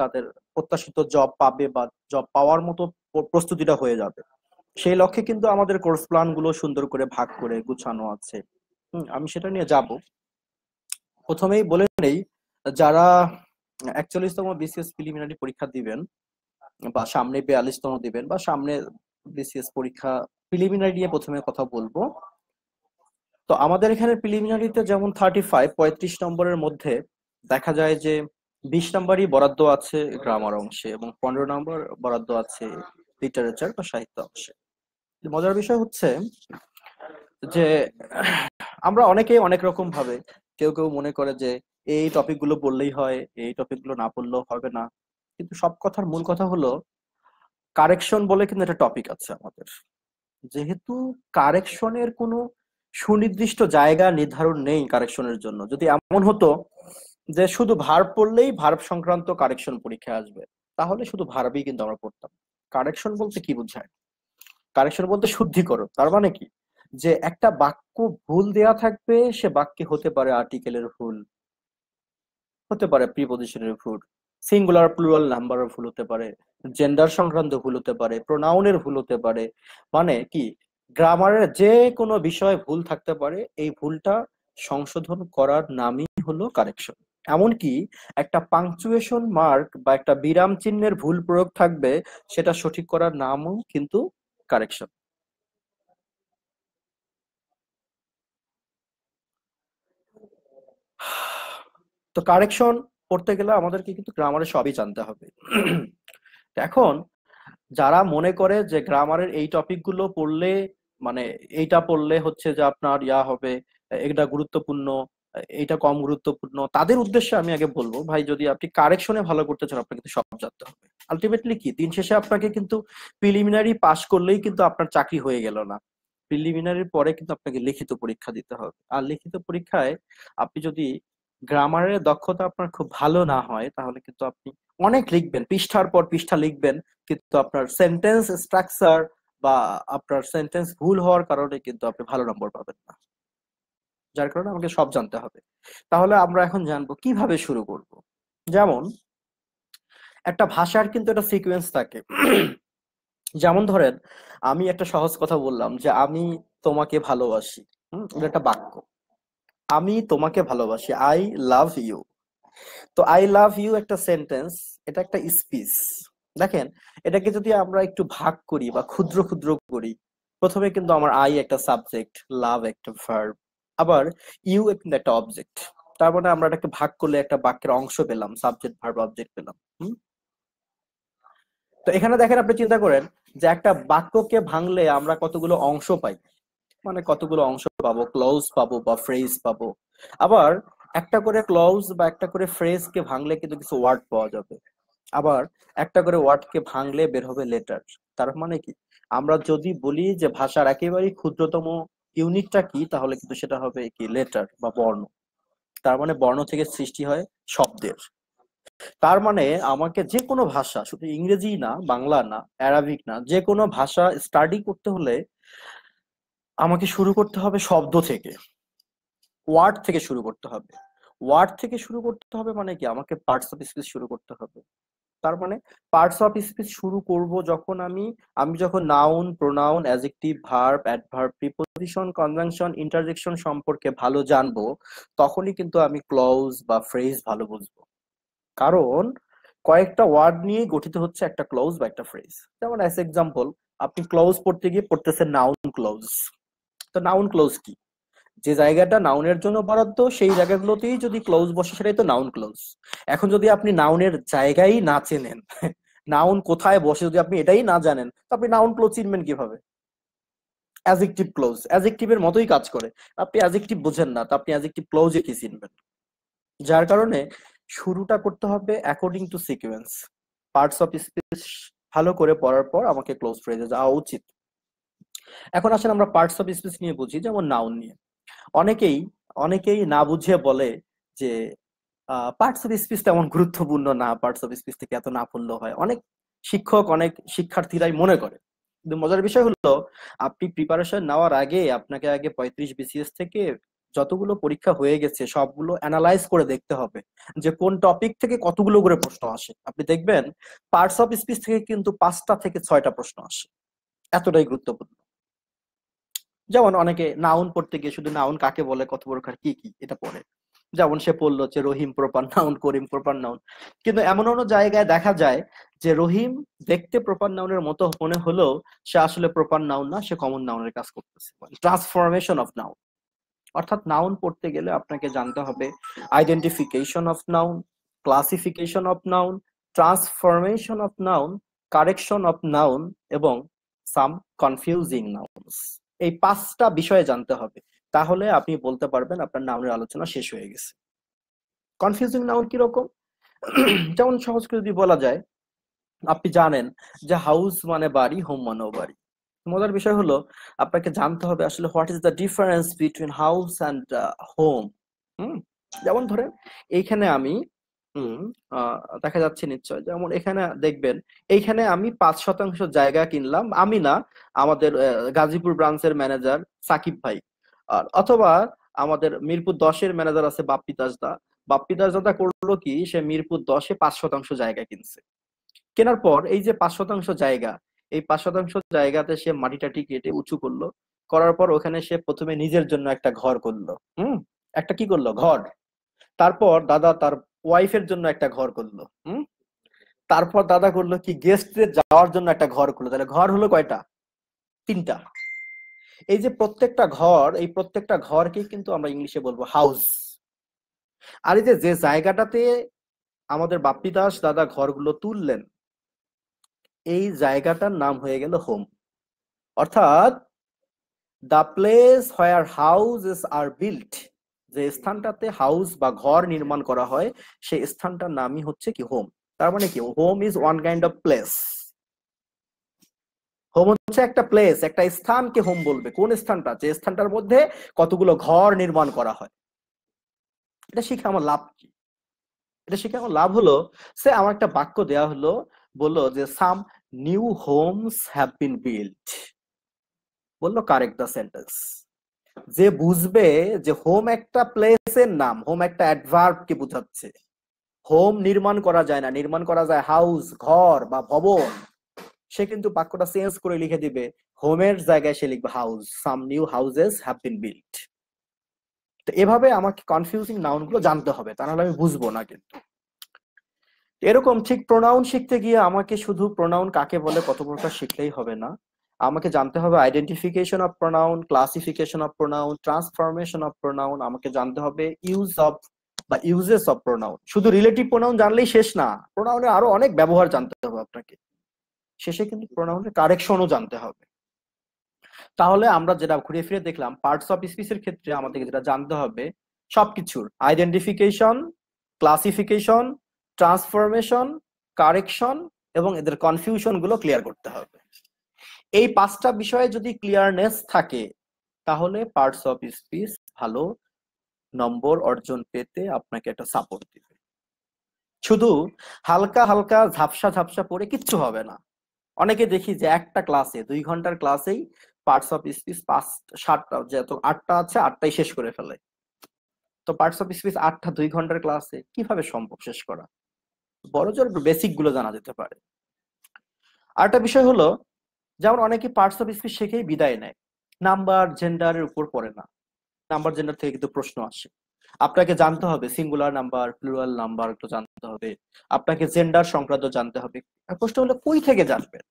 তাদের প্রত্যাশিত জব পাবে বা জব পাওয়ার মতো প্রস্তুতিটা হয়ে যাবে সেই লক্ষ্যে কিন্তু আমাদের কোর্স প্ল্যান গুলো সুন্দর করে ভাগ করে গুছানো আছে আমি সেটা নিয়ে যাব প্রথমেই বলে নেই যারা একচল্লিশতম বিসিএস প্রিলিমিনারি পরীক্ষা দিবেন বা সামনে বিয়াল্লিশতম দিবেন বা সামনে বিসিএস পরীক্ষা প্রিলিমিনারি নিয়ে প্রথমে কথা বলবো তো আমাদের এখানে প্রিলিমিনারিতে যেমন থার্টি ফাইভ পঁয়ত্রিশ নম্বরের মধ্যে দেখা যায় যে বিশ নম্বরই বরাদ্দ আছে গ্রামার অংশে এবং পনেরো নম্বর বরাদ্দ আছে লিটারেচার বা সাহিত্য অংশে মজার বিষয় হচ্ছে যে আমরা অনেকেই অনেক রকম ভাবে কেউ কেউ মনে করে যে এই টপিক গুলো বললেই হয় এই টপিক গুলো না বললেও হবে না কিন্তু সব কথার মূল কথা হলো কারেকশন বলে কিন্তু একটা টপিক আছে আমাদের যেহেতু কারেকশনের কোনো সুনির্দিষ্ট জায়গা নির্ধারণ নেই কারেকশনের জন্য যদি এমন হতো যে শুধু ভার্ব পড়লেই ভার্ব সংক্রান্ত কারেকশন পরীক্ষায় আসবে তাহলে শুধু ভার্বই কিন্তু আমরা পড়তাম কারেকশন বলতে কি বোঝায় কারেকশন বলতে শুদ্ধিকরণ তার মানে কি যে একটা বাক্য ভুল দেয়া থাকবে সে বাক্যে হতে পারে আর্টিকেলের ভুল হতে পারে প্রিপোজিশনের ভুল সিঙ্গুলার প্লুরাল নাম্বারের ভুল হতে পারে জেন্ডার সংক্রান্ত ভুল হতে পারে প্রোনাউনের ভুল হতে পারে মানে কি গ্রামারের যে কোনো বিষয়ে ভুল থাকতে পারে এই ভুলটা সংশোধন করার নামই হলো কারেকশন এমনকি একটা পাংচুয়েশন মার্ক বা একটা বিরাম চিহ্নের ভুল প্রয়োগ থাকবে সেটা সঠিক করার নামও কিন্তু কারেকশন তো কারেকশন পড়তে গেলে আমাদেরকে কিন্তু গ্রামারের সবই জানতে হবে এখন যারা মনে করে যে গ্রামারের এই টপিকগুলো পড়লে মানে এইটা পড়লে হচ্ছে যে আপনার ইয়া হবে এটা গুরুত্বপূর্ণ এটা কম গুরুত্বপূর্ণ তাদের উদ্দেশ্যে আমি আগে বলবো ভাই যদি আপনি কারেকশনে ভালো করতে চান আপনাকে কিন্তু সব জানতে হবে আলটিমেটলি কি দিন শেষে আপনাকে কিন্তু প্রিলিমিনারি পাস করলেই কিন্তু আপনার চাকরি হয়ে গেল না প্রিলিমিনারির পরে কিন্তু আপনাকে লিখিত পরীক্ষা দিতে হবে আর লিখিত পরীক্ষায় আপনি যদি গ্রামারের দক্ষতা আপনার খুব ভালো না হয় তাহলে কিন্তু আপনি অনেক লিখবেন পৃষ্ঠার পর পৃষ্ঠা লিখবেন কিন্তু আপনার সেন্টেন্স স্ট্রাকচার বা আপনার সেন্টেন্স ভুল হওয়ার কারণে কিন্তু আপনি ভালো নম্বর পাবেন না যার কারণে আমাকে সব জানতে হবে তাহলে আমরা এখন জানবো কিভাবে শুরু করব যেমন একটা ভাষার কিন্তু একটা সিকোয়েন্স থাকে যেমন ধরেন আমি একটা সহজ কথা বললাম যে আমি তোমাকে ভালোবাসি হম একটা বাক্য আমি তোমাকে ভালোবাসি আই লাভ ইউ তো আই লাভ ইউ একটা সেন্টেন্স এটা একটা স্পিচ দেখেন এটাকে যদি আমরা একটু ভাগ করি বা ক্ষুদ্র ক্ষুদ্র করি প্রথমে কিন্তু আমার আই একটা সাবজেক্ট লাভ একটা ভার্ব আবার ইউ কিন্তু একটা অবজেক্ট তার মানে আমরা এটাকে ভাগ করলে একটা বাক্যের অংশ পেলাম সাবজেক্ট ভার্ব অবজেক্ট পেলাম তো এখানে দেখেন আপনি চিন্তা করেন যে একটা বাক্যকে ভাঙলে আমরা কতগুলো অংশ পাই মানে কতগুলো অংশ পাবো ক্লোজ পাবো বা ফ্রেজ পাবো আবার একটা করে ক্লোজ বা একটা করে কে ভাঙলে কিন্তু কিছু ওয়ার্ড পাওয়া যাবে আবার একটা করে ওয়ার্ড কে ভাঙলে বের হবে লেটার তার মানে কি আমরা যদি বলি যে ভাষার একেবারেই ক্ষুদ্রতম ইউনিটটা কি তাহলে কিন্তু সেটা হবে কি লেটার বা বর্ণ তার মানে বর্ণ থেকে সৃষ্টি হয় শব্দের তার মানে আমাকে যে কোনো ভাষা শুধু ইংরেজি না বাংলা না অ্যারাবিক না যে কোনো ভাষা স্টাডি করতে হলে আমাকে শুরু করতে হবে শব্দ থেকে ওয়ার্ড থেকে শুরু করতে হবে ওয়ার্ড থেকে শুরু করতে হবে মানে কি আমাকে পার্টস অফ স্পিচ শুরু করতে হবে তার মানে পার্টস অফ স্পিচ শুরু করব যখন আমি আমি যখন noun pronoun adjective verb adverb preposition conjunction interjection সম্পর্কে ভালো জানবো তখনই কিন্তু আমি ক্লজ বা ফ্রেজ ভালো বুঝবো কারণ কয়েকটা ওয়ার্ড নিয়ে গঠিত হচ্ছে একটা ক্লজ বা একটা ফ্রেজ যেমন অ্যাজ এক্সাম্পল আপনি ক্লজ পড়তে গিয়ে পড়তেছেন নাউন ক্লজ তো নাউন ক্লজ কি যে জায়গাটা নাউনের জন্য বরাদ্দ সেই জায়গাগুলোতেই যদি ক্লোজ বসে সেটাই তো নাউন ক্লোজ এখন যদি আপনি নাউনের জায়গায় না চেনেন নাউন কোথায় বসে যদি আপনি এটাই না জানেন তো আপনি নাউন ক্লোজ চিনবেন কিভাবে অ্যাজেকটিভ ক্লোজ অ্যাজেকটিভের মতোই কাজ করে আপনি অ্যাজেকটিভ বোঝেন না তো আপনি অ্যাজেকটিভ ক্লোজে কি চিনবেন যার কারণে শুরুটা করতে হবে according to sequence parts of speech ভালো করে পড়ার পর আমাকে ক্লোজ ফ্রেজে যাওয়া উচিত এখন আসেন আমরা পার্টস অফ স্পিচ নিয়ে বুঝি যেমন নাউন নিয়ে অনেকেই অনেকেই না বুঝে বলে যে পার্টস অফ স্পিচ তেমন গুরুত্বপূর্ণ না পার্টস অফ স্পিচ থেকে এত নাপুণ্য হয় অনেক শিক্ষক অনেক শিক্ষার্থীরাই মনে করে কিন্তু মজার বিষয় হলো আপনি প্রিপারেশন নেওয়ার আগে আপনাকে আগে পঁয়ত্রিশ বিসিএস থেকে যতগুলো পরীক্ষা হয়ে গেছে সবগুলো অ্যানালাইজ করে দেখতে হবে যে কোন টপিক থেকে কতগুলো করে প্রশ্ন আসে আপনি দেখবেন পার্টস অফ স্পিচ থেকে কিন্তু পাঁচটা থেকে ছয়টা প্রশ্ন আসে এতটাই গুরুত্বপূর্ণ যেমন অনেকে নাউন পড়তে গিয়ে শুধু নাউন কাকে বলে কত প্রকার কি কি এটা পড়ে যেমন সে পড়লো যে Rahim proper noun Karim proper noun কিন্তু এমন অন্য জায়গায় দেখা যায় যে রহিম দেখতে প্রপার নাউনের মতো মনে হলেও সে আসলে প্রপার নাউন না সে কমন নাউনের কাজ করতেছে ট্রান্সফরমেশন অফ নাউন অর্থাৎ নাউন পড়তে গেলে আপনাকে জানতে হবে identification of noun classification of noun transformation of noun correction of noun এবং সাম কনফিউজিং নাউনস এই পাঁচটা বিষয়ে জানতে হবে তাহলে আপনি বলতে পারবেন আপনার নাউনের আলোচনা শেষ হয়ে গেছে কনফিউজিং নাউন কিরকম যেমন সহজ করে যদি বলা যায় আপনি জানেন যে হাউস মানে বাড়ি হোম মানেও বাড়ি মজার বিষয় হলো আপনাকে জানতে হবে আসলে what is the difference between house and home home যেমন ধরেন এইখানে আমি দেখা যাচ্ছে নিশ্চয় যেমন এখানে দেখবেন এইখানে আমি পাঁচ শতাংশ জায়গা কিনলাম আমি না আমাদের গাজীপুর ব্রাঞ্চের ম্যানেজার সাকিব ভাই আর অথবা আমাদের মিরপুর দশের ম্যানেজার আছে বাপ্পি দাসদা বাপ্পি দাসদা করলো কি সে মিরপুর দশে পাঁচ শতাংশ জায়গা কিনছে কেনার পর এই যে পাঁচ শতাংশ জায়গা এই পাঁচ শতাংশ জায়গাতে সে মাটিটাটি কেটে উঁচু করলো করার পর ওখানে সে প্রথমে নিজের জন্য একটা ঘর করলো হুম একটা কি করলো ঘর তারপর দাদা তার ওয়াইফের জন্য একটা ঘর করলো হুম তারপর দাদা করলো কি গেস্টদের যাওয়ার জন্য একটা ঘর করলো তাহলে ঘর হলো কয়টা তিনটা এই যে প্রত্যেকটা ঘর এই প্রত্যেকটা ঘরকে কিন্তু আমরা ইংলিশে বলবো হাউস আর এই যে যে জায়গাটাতে আমাদের বাপ্পি দাস দাদা ঘরগুলো তুললেন এই জায়গাটার নাম হয়ে গেল হোম অর্থাৎ the place where is are built যে স্থানটাতে হাউস বা ঘর নির্মাণ করা হয় সেই স্থানটার নামই হচ্ছে কি হোম তার মানে কি home is one kind of place home হচ্ছে একটা প্লেস একটা স্থানকে হোম বলবে কোন স্থানটা যে স্থানটার মধ্যে কতগুলো ঘর নির্মাণ করা হয় এটা শিখে আমার লাভ কি এটা শিখে আমার লাভ হলো সে আমার একটা বাক্য দেয়া হলো বললো যে some new homes have been build বললো কারেক্ট দ্য সেন্টেন্স যে বুঝবে যে হোম একটা প্লেসের নাম হোম একটা অ্যাডভার্বকে বোঝাচ্ছে হোম নির্মাণ করা যায় না নির্মাণ করা যায় হাউস ঘর বা ভবন সে কিন্তু বাক্যটা চেঞ্জ করে লিখে দিবে হোমের জায়গায় সে লিখবে house some new houses have been built তো এভাবে আমাকে কনফিউজিং নাউনগুলো জানতে হবে তা নাহলে আমি বুঝবো না কিন্তু এরকম ঠিক প্রোনাউন শিখতে গিয়ে আমাকে শুধু প্রোনাউন কাকে বলে কত প্রকার শিখলেই হবে না আমাকে জানতে হবে identification of pronoun classification of pronoun transformation of pronoun আমাকে জানতে হবে ইউজ অফ বা ইউজেস অফ প্রোনাউন শুধু রিলেটিভ প্রোনাউন জানলেই শেষ না প্রোনাউনের আরো অনেক ব্যবহার জানতে হবে আপনাকে শেষে কিন্তু প্রোনাউনের কারেকশনও জানতে হবে তাহলে আমরা যেটা ঘুরে ফিরে দেখলাম পার্টস অফ এর ক্ষেত্রে আমাদেরকে যেটা জানতে হবে সবকিছুর আইডেন্টিফিকেশন ক্লাসিফিকেশন ট্রান্সফরমেশন কারেকশন এবং এদের কনফিউশন গুলো ক্লিয়ার করতে হবে এই পাঁচটা বিষয়ে যদি ক্লিয়ারনেস থাকে তাহলে পার্টস অফ স্পিচ ভালো নম্বর অর্জন পেতে আপনাকে একটা সাপোর্ট দিবে শুধু হালকা হালকা ঝাপসা ঝাপসা পড়ে কিচ্ছু হবে না অনেকে দেখি যে একটা ক্লাসে দুই ঘন্টার ক্লাসেই পার্টস অফ স্পিচ পাঁচ সাতটা যেহেতু আটটা আছে আটটাই শেষ করে ফেলে তো পার্টস অফ স্পিচ আটটা দুই ঘন্টার ক্লাসে কিভাবে সম্ভব শেষ করা বড় জোর বেসিক গুলো জানা যেতে পারে আরেকটা বিষয় হলো যেমন অনেকে পার্টস অফ স্পিচ শিখেই বিদায় নেয় নাম্বার জেন্ডারের উপর পড়ে না নাম্বার জেন্ডার থেকে কিন্তু প্রশ্ন আসে আপনাকে জানতে হবে সিঙ্গুলার নাম্বার প্লুরাল নাম্বার একটু জানতে হবে আপনাকে জেন্ডার সংক্রান্ত জানতে হবে প্রশ্ন হলো কই থেকে জানবেন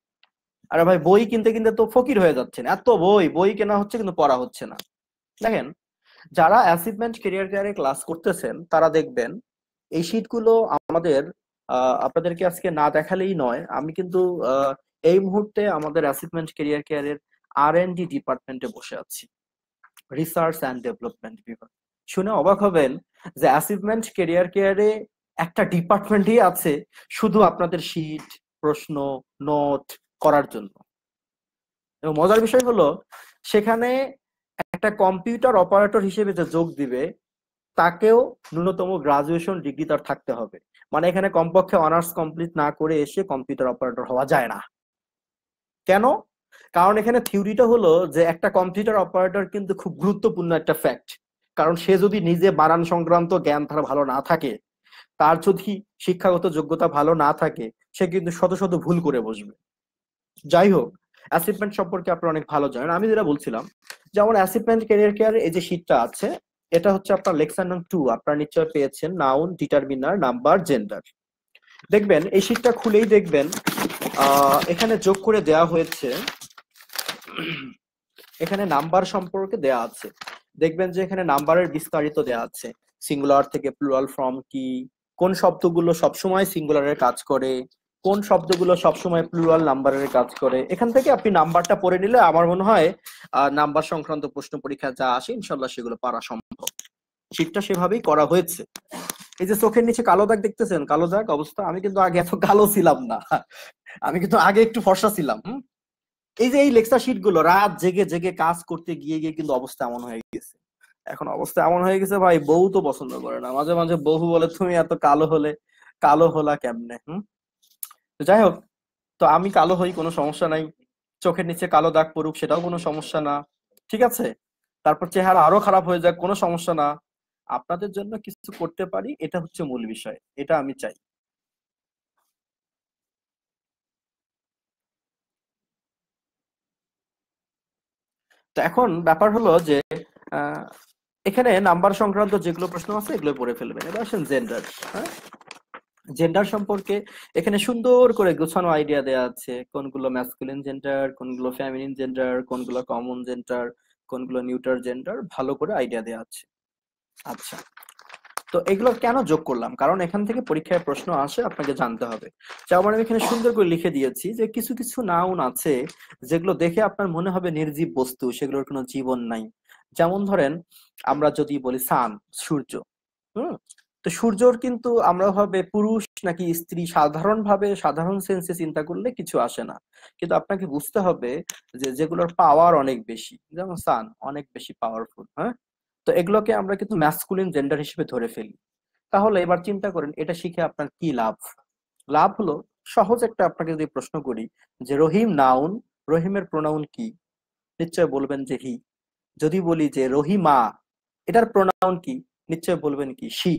আরে ভাই বই কিনতে কিনতে তো ফকির হয়ে যাচ্ছেন এত বই বই কেনা হচ্ছে কিন্তু পড়া হচ্ছে না দেখেন যারা অ্যাসিভমেন্ট কেরিয়ার কেয়ারে ক্লাস করতেছেন তারা দেখবেন এই শীতগুলো আমাদের আপনাদেরকে আজকে না দেখালেই নয় আমি কিন্তু এই মুহূর্তে আমাদের অ্যাসিভমেন্ট কেরিয়ার কেয়ারের আর এন ডি ডিপার্টমেন্টে বসে আছি রিসার্চ অ্যান্ড ডেভেলপমেন্ট বিভাগ শুনে অবাক হবেন যে অ্যাসিভমেন্ট কেরিয়ার কেয়ারে একটা ডিপার্টমেন্টই আছে শুধু আপনাদের শীত প্রশ্ন নোট করার জন্য এবং মজার বিষয় হলো সেখানে একটা কম্পিউটার অপারেটর হিসেবে যে যোগ দিবে তাকেও ন্যূনতম গ্রাজুয়েশন ডিগ্রি তার থাকতে হবে মানে এখানে কমপক্ষে অনার্স কমপ্লিট না করে এসে কম্পিউটার অপারেটর হওয়া যায় না কেন কারণ এখানে থিওরিটা হলো যে একটা কম্পিউটার অপারেটর কিন্তু খুব গুরুত্বপূর্ণ একটা ফ্যাক্ট কারণ সে যদি নিজে বানান সংক্রান্ত জ্ঞান তার ভালো না থাকে তার যদি শিক্ষাগত যোগ্যতা ভালো না থাকে সে কিন্তু শত শত ভুল করে বসবে যাই হোক অ্যাসিপমেন্ট সম্পর্কে আপনারা অনেক ভালো জানেন আমি যেটা বলছিলাম যেমন অ্যাসিপমেন্ট ক্যারিয়ার কেয়ার এই যে শীতটা আছে এটা হচ্ছে আপনার লেকশন নাম টু আপনারা নিশ্চয় পেয়েছেন নাউন ডিটারমিনার নাম্বার জেন্ডার দেখবেন এই শীতটা খুলেই দেখবেন এখানে যোগ করে দেয়া হয়েছে এখানে নাম্বার সম্পর্কে দেয়া আছে দেখবেন যে এখানে নাম্বারের বিস্তারিত দেয়া আছে সিঙ্গুলার থেকে প্লুরাল ফর্ম কি কোন শব্দগুলো সবসময় সিঙ্গুলারের কাজ করে কোন শব্দগুলো সবসময় প্লুরাল নাম্বারের কাজ করে এখান থেকে আপনি নাম্বারটা পড়ে নিলে আমার মনে হয় নাম্বার সংক্রান্ত প্রশ্ন পরীক্ষা যা আসে ইনশাল্লাহ সেগুলো পারা সম্ভব শীতটা সেভাবেই করা হয়েছে এই যে চোখের নিচে কালো দাগ দেখতেছেন কালো দাগ অবস্থা আমি কিন্তু আগে এত কালো ছিলাম না আমি কিন্তু আগে একটু ফর্সা ছিলাম এই যে এই লেকচার শিট গুলো রাত জেগে জেগে কাজ করতে গিয়ে গিয়ে কিন্তু অবস্থা এমন হয়ে গেছে এখন অবস্থা এমন হয়ে গেছে ভাই বউ তো পছন্দ করে না মাঝে মাঝে বহু বলে তুমি এত কালো হলে কালো হলা কেমনে হম যাই হোক তো আমি কালো হই কোনো সমস্যা নাই চোখের নিচে কালো দাগ পড়ুক সেটাও কোনো সমস্যা না ঠিক আছে তারপর চেহারা আরো খারাপ হয়ে যাক কোনো সমস্যা না আপনাদের জন্য কিছু করতে পারি এটা হচ্ছে মূল বিষয় এটা আমি চাই তো এখন ব্যাপার হলো যে এখানে নাম্বার সংক্রান্ত যেগুলো প্রশ্ন আছে এগুলো পড়ে ফেলবেন এবার আসেন জেন্ডার হ্যাঁ জেন্ডার সম্পর্কে এখানে সুন্দর করে গোছানো আইডিয়া দেওয়া আছে কোনগুলো ম্যাসকুলিন জেন্ডার কোনগুলো ফ্যামিলিন জেন্ডার কোনগুলো কমন জেন্ডার কোনগুলো নিউটার জেন্ডার ভালো করে আইডিয়া দেওয়া আছে আচ্ছা তো এগুলো কেন যোগ করলাম কারণ এখান থেকে পরীক্ষায় প্রশ্ন আসে আপনাকে জানতে হবে যেমন আমি এখানে সুন্দর করে লিখে দিয়েছি যে কিছু কিছু নাউন আছে যেগুলো দেখে আপনার মনে হবে নির্জীব বস্তু সেগুলোর কোনো জীবন নাই যেমন ধরেন আমরা যদি বলি সান সূর্য হুম তো সূর্যর কিন্তু আমরা ভাবে পুরুষ নাকি স্ত্রী সাধারণভাবে সাধারণ সেন্সে চিন্তা করলে কিছু আসে না কিন্তু আপনাকে বুঝতে হবে যে যেগুলোর পাওয়ার অনেক বেশি যেমন সান অনেক বেশি পাওয়ারফুল হ্যাঁ তো এগুলোকে আমরা কিন্তু ম্যাসকুলিন জেন্ডার হিসেবে ধরে ফেলি তাহলে এবার চিন্তা করেন এটা শিখে আপনার কি লাভ লাভ হলো সহজ একটা আপনাকে যদি প্রশ্ন করি যে রহিম নাউন রহিমের প্রোনাউন কি নিশ্চয় বলবেন যে হি যদি বলি যে রহিমা এটার প্রোনাউন কি নিশ্চয় বলবেন কি শি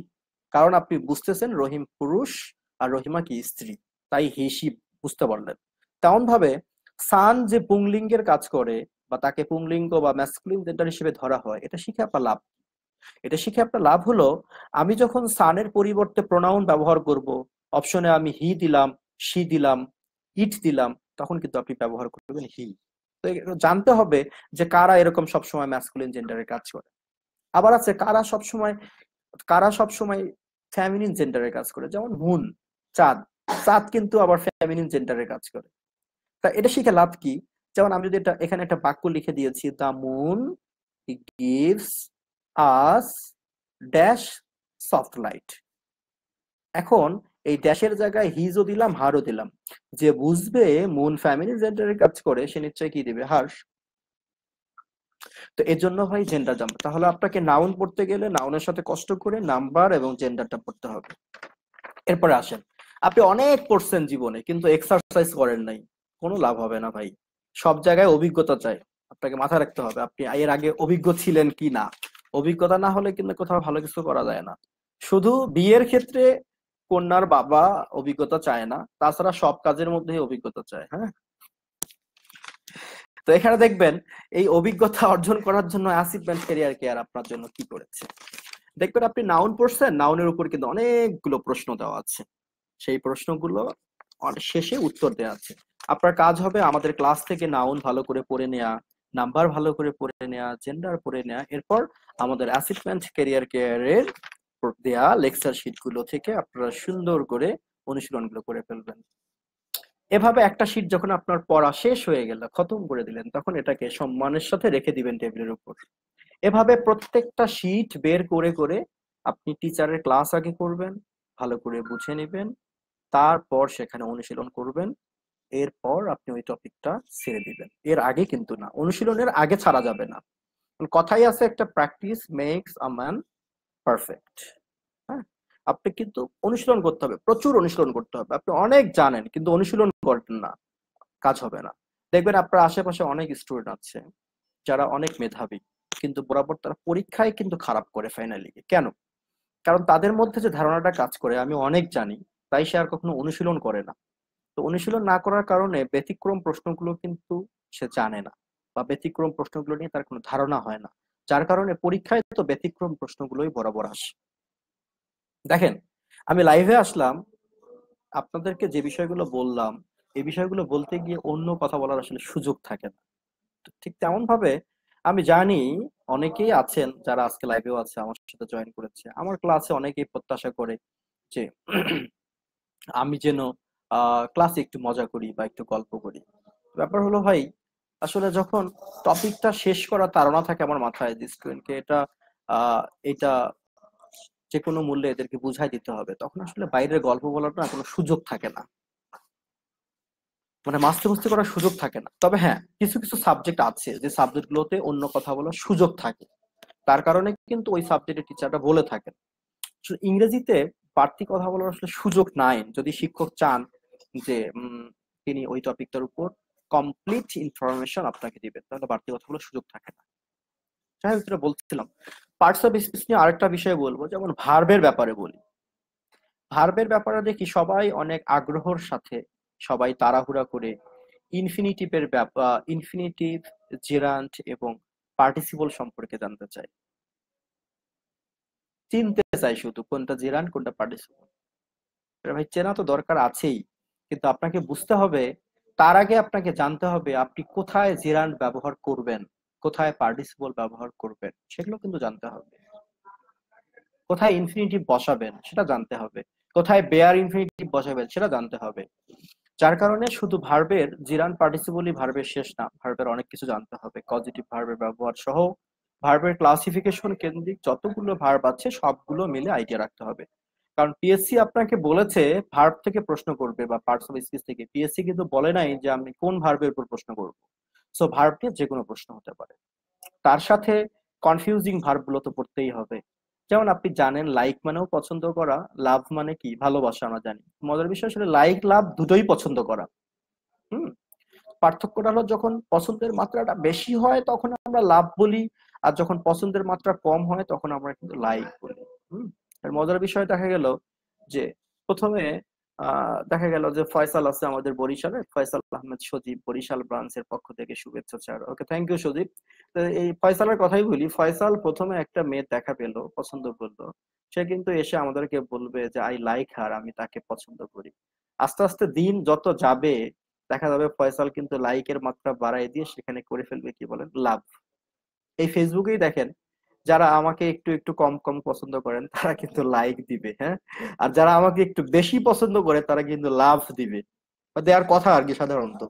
কারণ আপনি বুঝতেছেন রহিম পুরুষ আর রহিমা কি স্ত্রী তাই হি শি বুঝতে পারলেন তেমন ভাবে সান যে পুংলিঙ্গের কাজ করে বা তাকে পুংলিঙ্গ বা ম্যাসকুলিন জেন্ডার হিসেবে ধরা হয় এটা শিখে আপনার লাভ এটা শিখে আপনার লাভ হলো আমি যখন সানের পরিবর্তে প্রোনাউন ব্যবহার করব অপশনে আমি হি দিলাম সি দিলাম ইট দিলাম তখন কিন্তু আপনি ব্যবহার করবেন হি তো জানতে হবে যে কারা এরকম সবসময় ম্যাসকুলিন জেন্ডারের কাজ করে আবার আছে কারা সবসময় কারা সবসময় ফ্যামিলিন জেন্ডারের কাজ করে যেমন মুন চাঁদ চাঁদ কিন্তু আবার ফ্যামিলিন জেন্ডারের কাজ করে তা এটা শিখে লাভ কি যেমন আমি যদি এটা এখানে একটা বাক্য লিখে দিয়েছি the moon gives us dash soft light এখন এই ড্যাশের জায়গায় হিজও দিলাম হারও দিলাম যে বুঝবে মুন ফ্যামিলি জেন্ডারের কাজ করে সে নিশ্চয়ই কি দিবে হার্স তো এর জন্য হয় জেন্ডার জাম্প তাহলে আপনাকে নাউন পড়তে গেলে নাউনের সাথে কষ্ট করে নাম্বার এবং জেন্ডারটা পড়তে হবে এরপরে আসেন আপনি অনেক পড়ছেন জীবনে কিন্তু এক্সারসাইজ করেন নাই কোনো লাভ হবে না ভাই সব জায়গায় অভিজ্ঞতা চাই আপনাকে মাথায় রাখতে হবে আপনি এর আগে অভিজ্ঞ ছিলেন কি না অভিজ্ঞতা না হলে কিন্তু কোথাও ভালো কিছু করা যায় না শুধু বিয়ের ক্ষেত্রে কন্যার বাবা অভিজ্ঞতা চায় না তাছাড়া সব কাজের মধ্যেই অভিজ্ঞতা চায় হ্যাঁ তো এখানে দেখবেন এই অভিজ্ঞতা অর্জন করার জন্য অ্যাচিভমেন্ট ক্যারিয়ার কেয়ার আপনার জন্য কি করেছে দেখবেন আপনি নাউন পড়ছেন নাউনের উপর কিন্তু অনেকগুলো প্রশ্ন দেওয়া আছে সেই প্রশ্নগুলো শেষে উত্তর দেওয়া আছে আপনার কাজ হবে আমাদের ক্লাস থেকে নাউন ভালো করে পড়ে নেয়া নাম্বার ভালো করে পড়ে নেয়া জেন্ডার পড়ে নেয়া এরপর আমাদের অ্যাসিস্ট্যান্ট ক্যারিয়ার কেয়ারের দেয়া লেকচার শিট গুলো থেকে আপনারা সুন্দর করে অনুশীলন গুলো করে ফেলবেন এভাবে একটা শীট যখন আপনার পড়া শেষ হয়ে গেল খতম করে দিলেন তখন এটাকে সম্মানের সাথে রেখে দিবেন টেবিলের উপর এভাবে প্রত্যেকটা শীট বের করে করে আপনি টিচারের ক্লাস আগে করবেন ভালো করে বুঝে নেবেন তারপর সেখানে অনুশীলন করবেন এরপর আপনি ওই টপিকটা ছেড়ে দিবেন এর আগে কিন্তু না অনুশীলনের আগে ছাড়া যাবে না কথাই আছে একটা practice makes a man perfect হ্যাঁ আপনি কিন্তু অনুশীলন করতে হবে প্রচুর অনুশীলন করতে হবে আপনি অনেক জানেন কিন্তু অনুশীলন করেন না কাজ হবে না দেখবেন আপনার আশেপাশে অনেক স্টুডেন্ট আছে যারা অনেক মেধাবী কিন্তু বরাবর তারা পরীক্ষায় কিন্তু খারাপ করে ফাইনালি কেন কারণ তাদের মধ্যে যে ধারণাটা কাজ করে আমি অনেক জানি তাই সে আর কখনো অনুশীলন করে না তো অনুশীলন না করার কারণে ব্যতিক্রম প্রশ্নগুলো কিন্তু সে জানে না বা ব্যতিক্রম প্রশ্নগুলো নিয়ে তার কোনো ধারণা হয় না যার কারণে পরীক্ষায় তো ব্যতিক্রম প্রশ্নগুলোই বরাবর আসে দেখেন আমি লাইভে আসলাম আপনাদেরকে যে বিষয়গুলো বললাম এই বিষয়গুলো বলতে গিয়ে অন্য কথা বলার আসলে সুযোগ থাকে না ঠিক তেমন ভাবে আমি জানি অনেকেই আছেন যারা আজকে লাইভেও আছে আমার সাথে জয়েন করেছে আমার ক্লাসে অনেকেই প্রত্যাশা করে যে আমি যেন ক্লাসে একটু মজা করি বা একটু গল্প করি ব্যাপার হলো ভাই আসলে যখন টপিকটা শেষ করার তারা থাকে আমার মাথায় যে স্টুডেন্টকে এটা এটা যে কোনো মূল্যে এদেরকে বুঝাই দিতে হবে তখন আসলে বাইরের গল্প বলার না কোনো সুযোগ থাকে না মানে মাস্তে মস্তি করার সুযোগ থাকে না তবে হ্যাঁ কিছু কিছু সাবজেক্ট আছে যে সাবজেক্ট গুলোতে অন্য কথা বলার সুযোগ থাকে তার কারণে কিন্তু ওই সাবজেক্টের টিচাররা বলে থাকেন ইংরেজিতে বাড়তি কথা বলার আসলে সুযোগ নাই যদি শিক্ষক চান যে তিনি ওই টপিকটার উপর কমপ্লিট ইনফরমেশন আপনাকে দিবেন তাহলে বাড়তি কথা বলার সুযোগ থাকে না যাই হোক বলছিলাম পার্টস অফ স্পিচ নিয়ে আরেকটা বিষয় বলবো যেমন ভার্বের ব্যাপারে বলি ভার্বের ব্যাপারে দেখি সবাই অনেক আগ্রহর সাথে সবাই তাড়াহুড়া করে ইনফিনিটিভের ব্যাপার ইনফিনিটিভ জেরান্ট এবং পার্টিসিপল সম্পর্কে জানতে চাই চিনতে চাই শুধু কোনটা জিরান কোনটা পার্টিসিপল ভাই চেনা তো দরকার আছেই কিন্তু আপনাকে বুঝতে হবে তার আগে আপনাকে জানতে হবে আপনি কোথায় জিরান ব্যবহার করবেন কোথায় পার্টিসিপল ব্যবহার করবেন সেগুলো কিন্তু জানতে হবে কোথায় ইনফিনিটিভ বসাবেন সেটা জানতে হবে কোথায় বেয়ার ইনফিনিটিভ বসাবেন সেটা জানতে হবে যার কারণে শুধু ভার্বের জিরান পার্টিসিপলই ভার্বের শেষ না ভার্বের অনেক কিছু জানতে হবে পজিটিভ ভার্বের ব্যবহার সহ ভার্বের ক্লাসিফিকেশন কেন্দ্রিক যতগুলো ভার্ব আছে সবগুলো মিলে আইডিয়া রাখতে হবে কারণ পিএসসি আপনাকে বলেছে ভার্ব থেকে প্রশ্ন করবে বা পার্টস অফ স্পিচ থেকে পিএসসি কিন্তু বলে নাই যে আমি কোন ভার্বের উপর প্রশ্ন করব সো ভার্ব নিয়ে যে কোনো প্রশ্ন হতে পারে তার সাথে কনফিউজিং ভার্বগুলো তো পড়তেই হবে যেমন আপনি জানেন লাইক মানেও পছন্দ করা লাভ মানে কি ভালোবাসা আমরা জানি মজার বিষয় আসলে লাইক লাভ দুটোই পছন্দ করা হুম পার্থক্যটা হলো যখন পছন্দের মাত্রাটা বেশি হয় তখন আমরা লাভ বলি আর যখন পছন্দের মাত্রা কম হয় তখন আমরা কিন্তু লাইক বলি হম মজার বিষয় দেখা গেল যে প্রথমে দেখা গেল যে ফয়সাল আছে আমাদের বরিশালে ফয়সাল আহমেদ সজীব বরিশাল ব্রাঞ্চের পক্ষ থেকে শুভেচ্ছা চার ওকে থ্যাংক ইউ সজীব এই ফয়সালের কথাই বলি ফয়সাল প্রথমে একটা মেয়ে দেখা পেলো পছন্দ করলো সে কিন্তু এসে আমাদেরকে বলবে যে আই লাইক হার আমি তাকে পছন্দ করি আস্তে আস্তে দিন যত যাবে দেখা যাবে ফয়সাল কিন্তু লাইকের মাত্রা বাড়াই দিয়ে সেখানে করে ফেলবে কি বলেন লাভ এই ফেসবুকেই দেখেন যারা আমাকে একটু একটু কম কম পছন্দ করেন তারা কিন্তু লাইক দিবে হ্যাঁ আর যারা আমাকে একটু বেশি পছন্দ করে তারা কিন্তু লাভ দিবে দেওয়ার কথা আর কি সাধারণত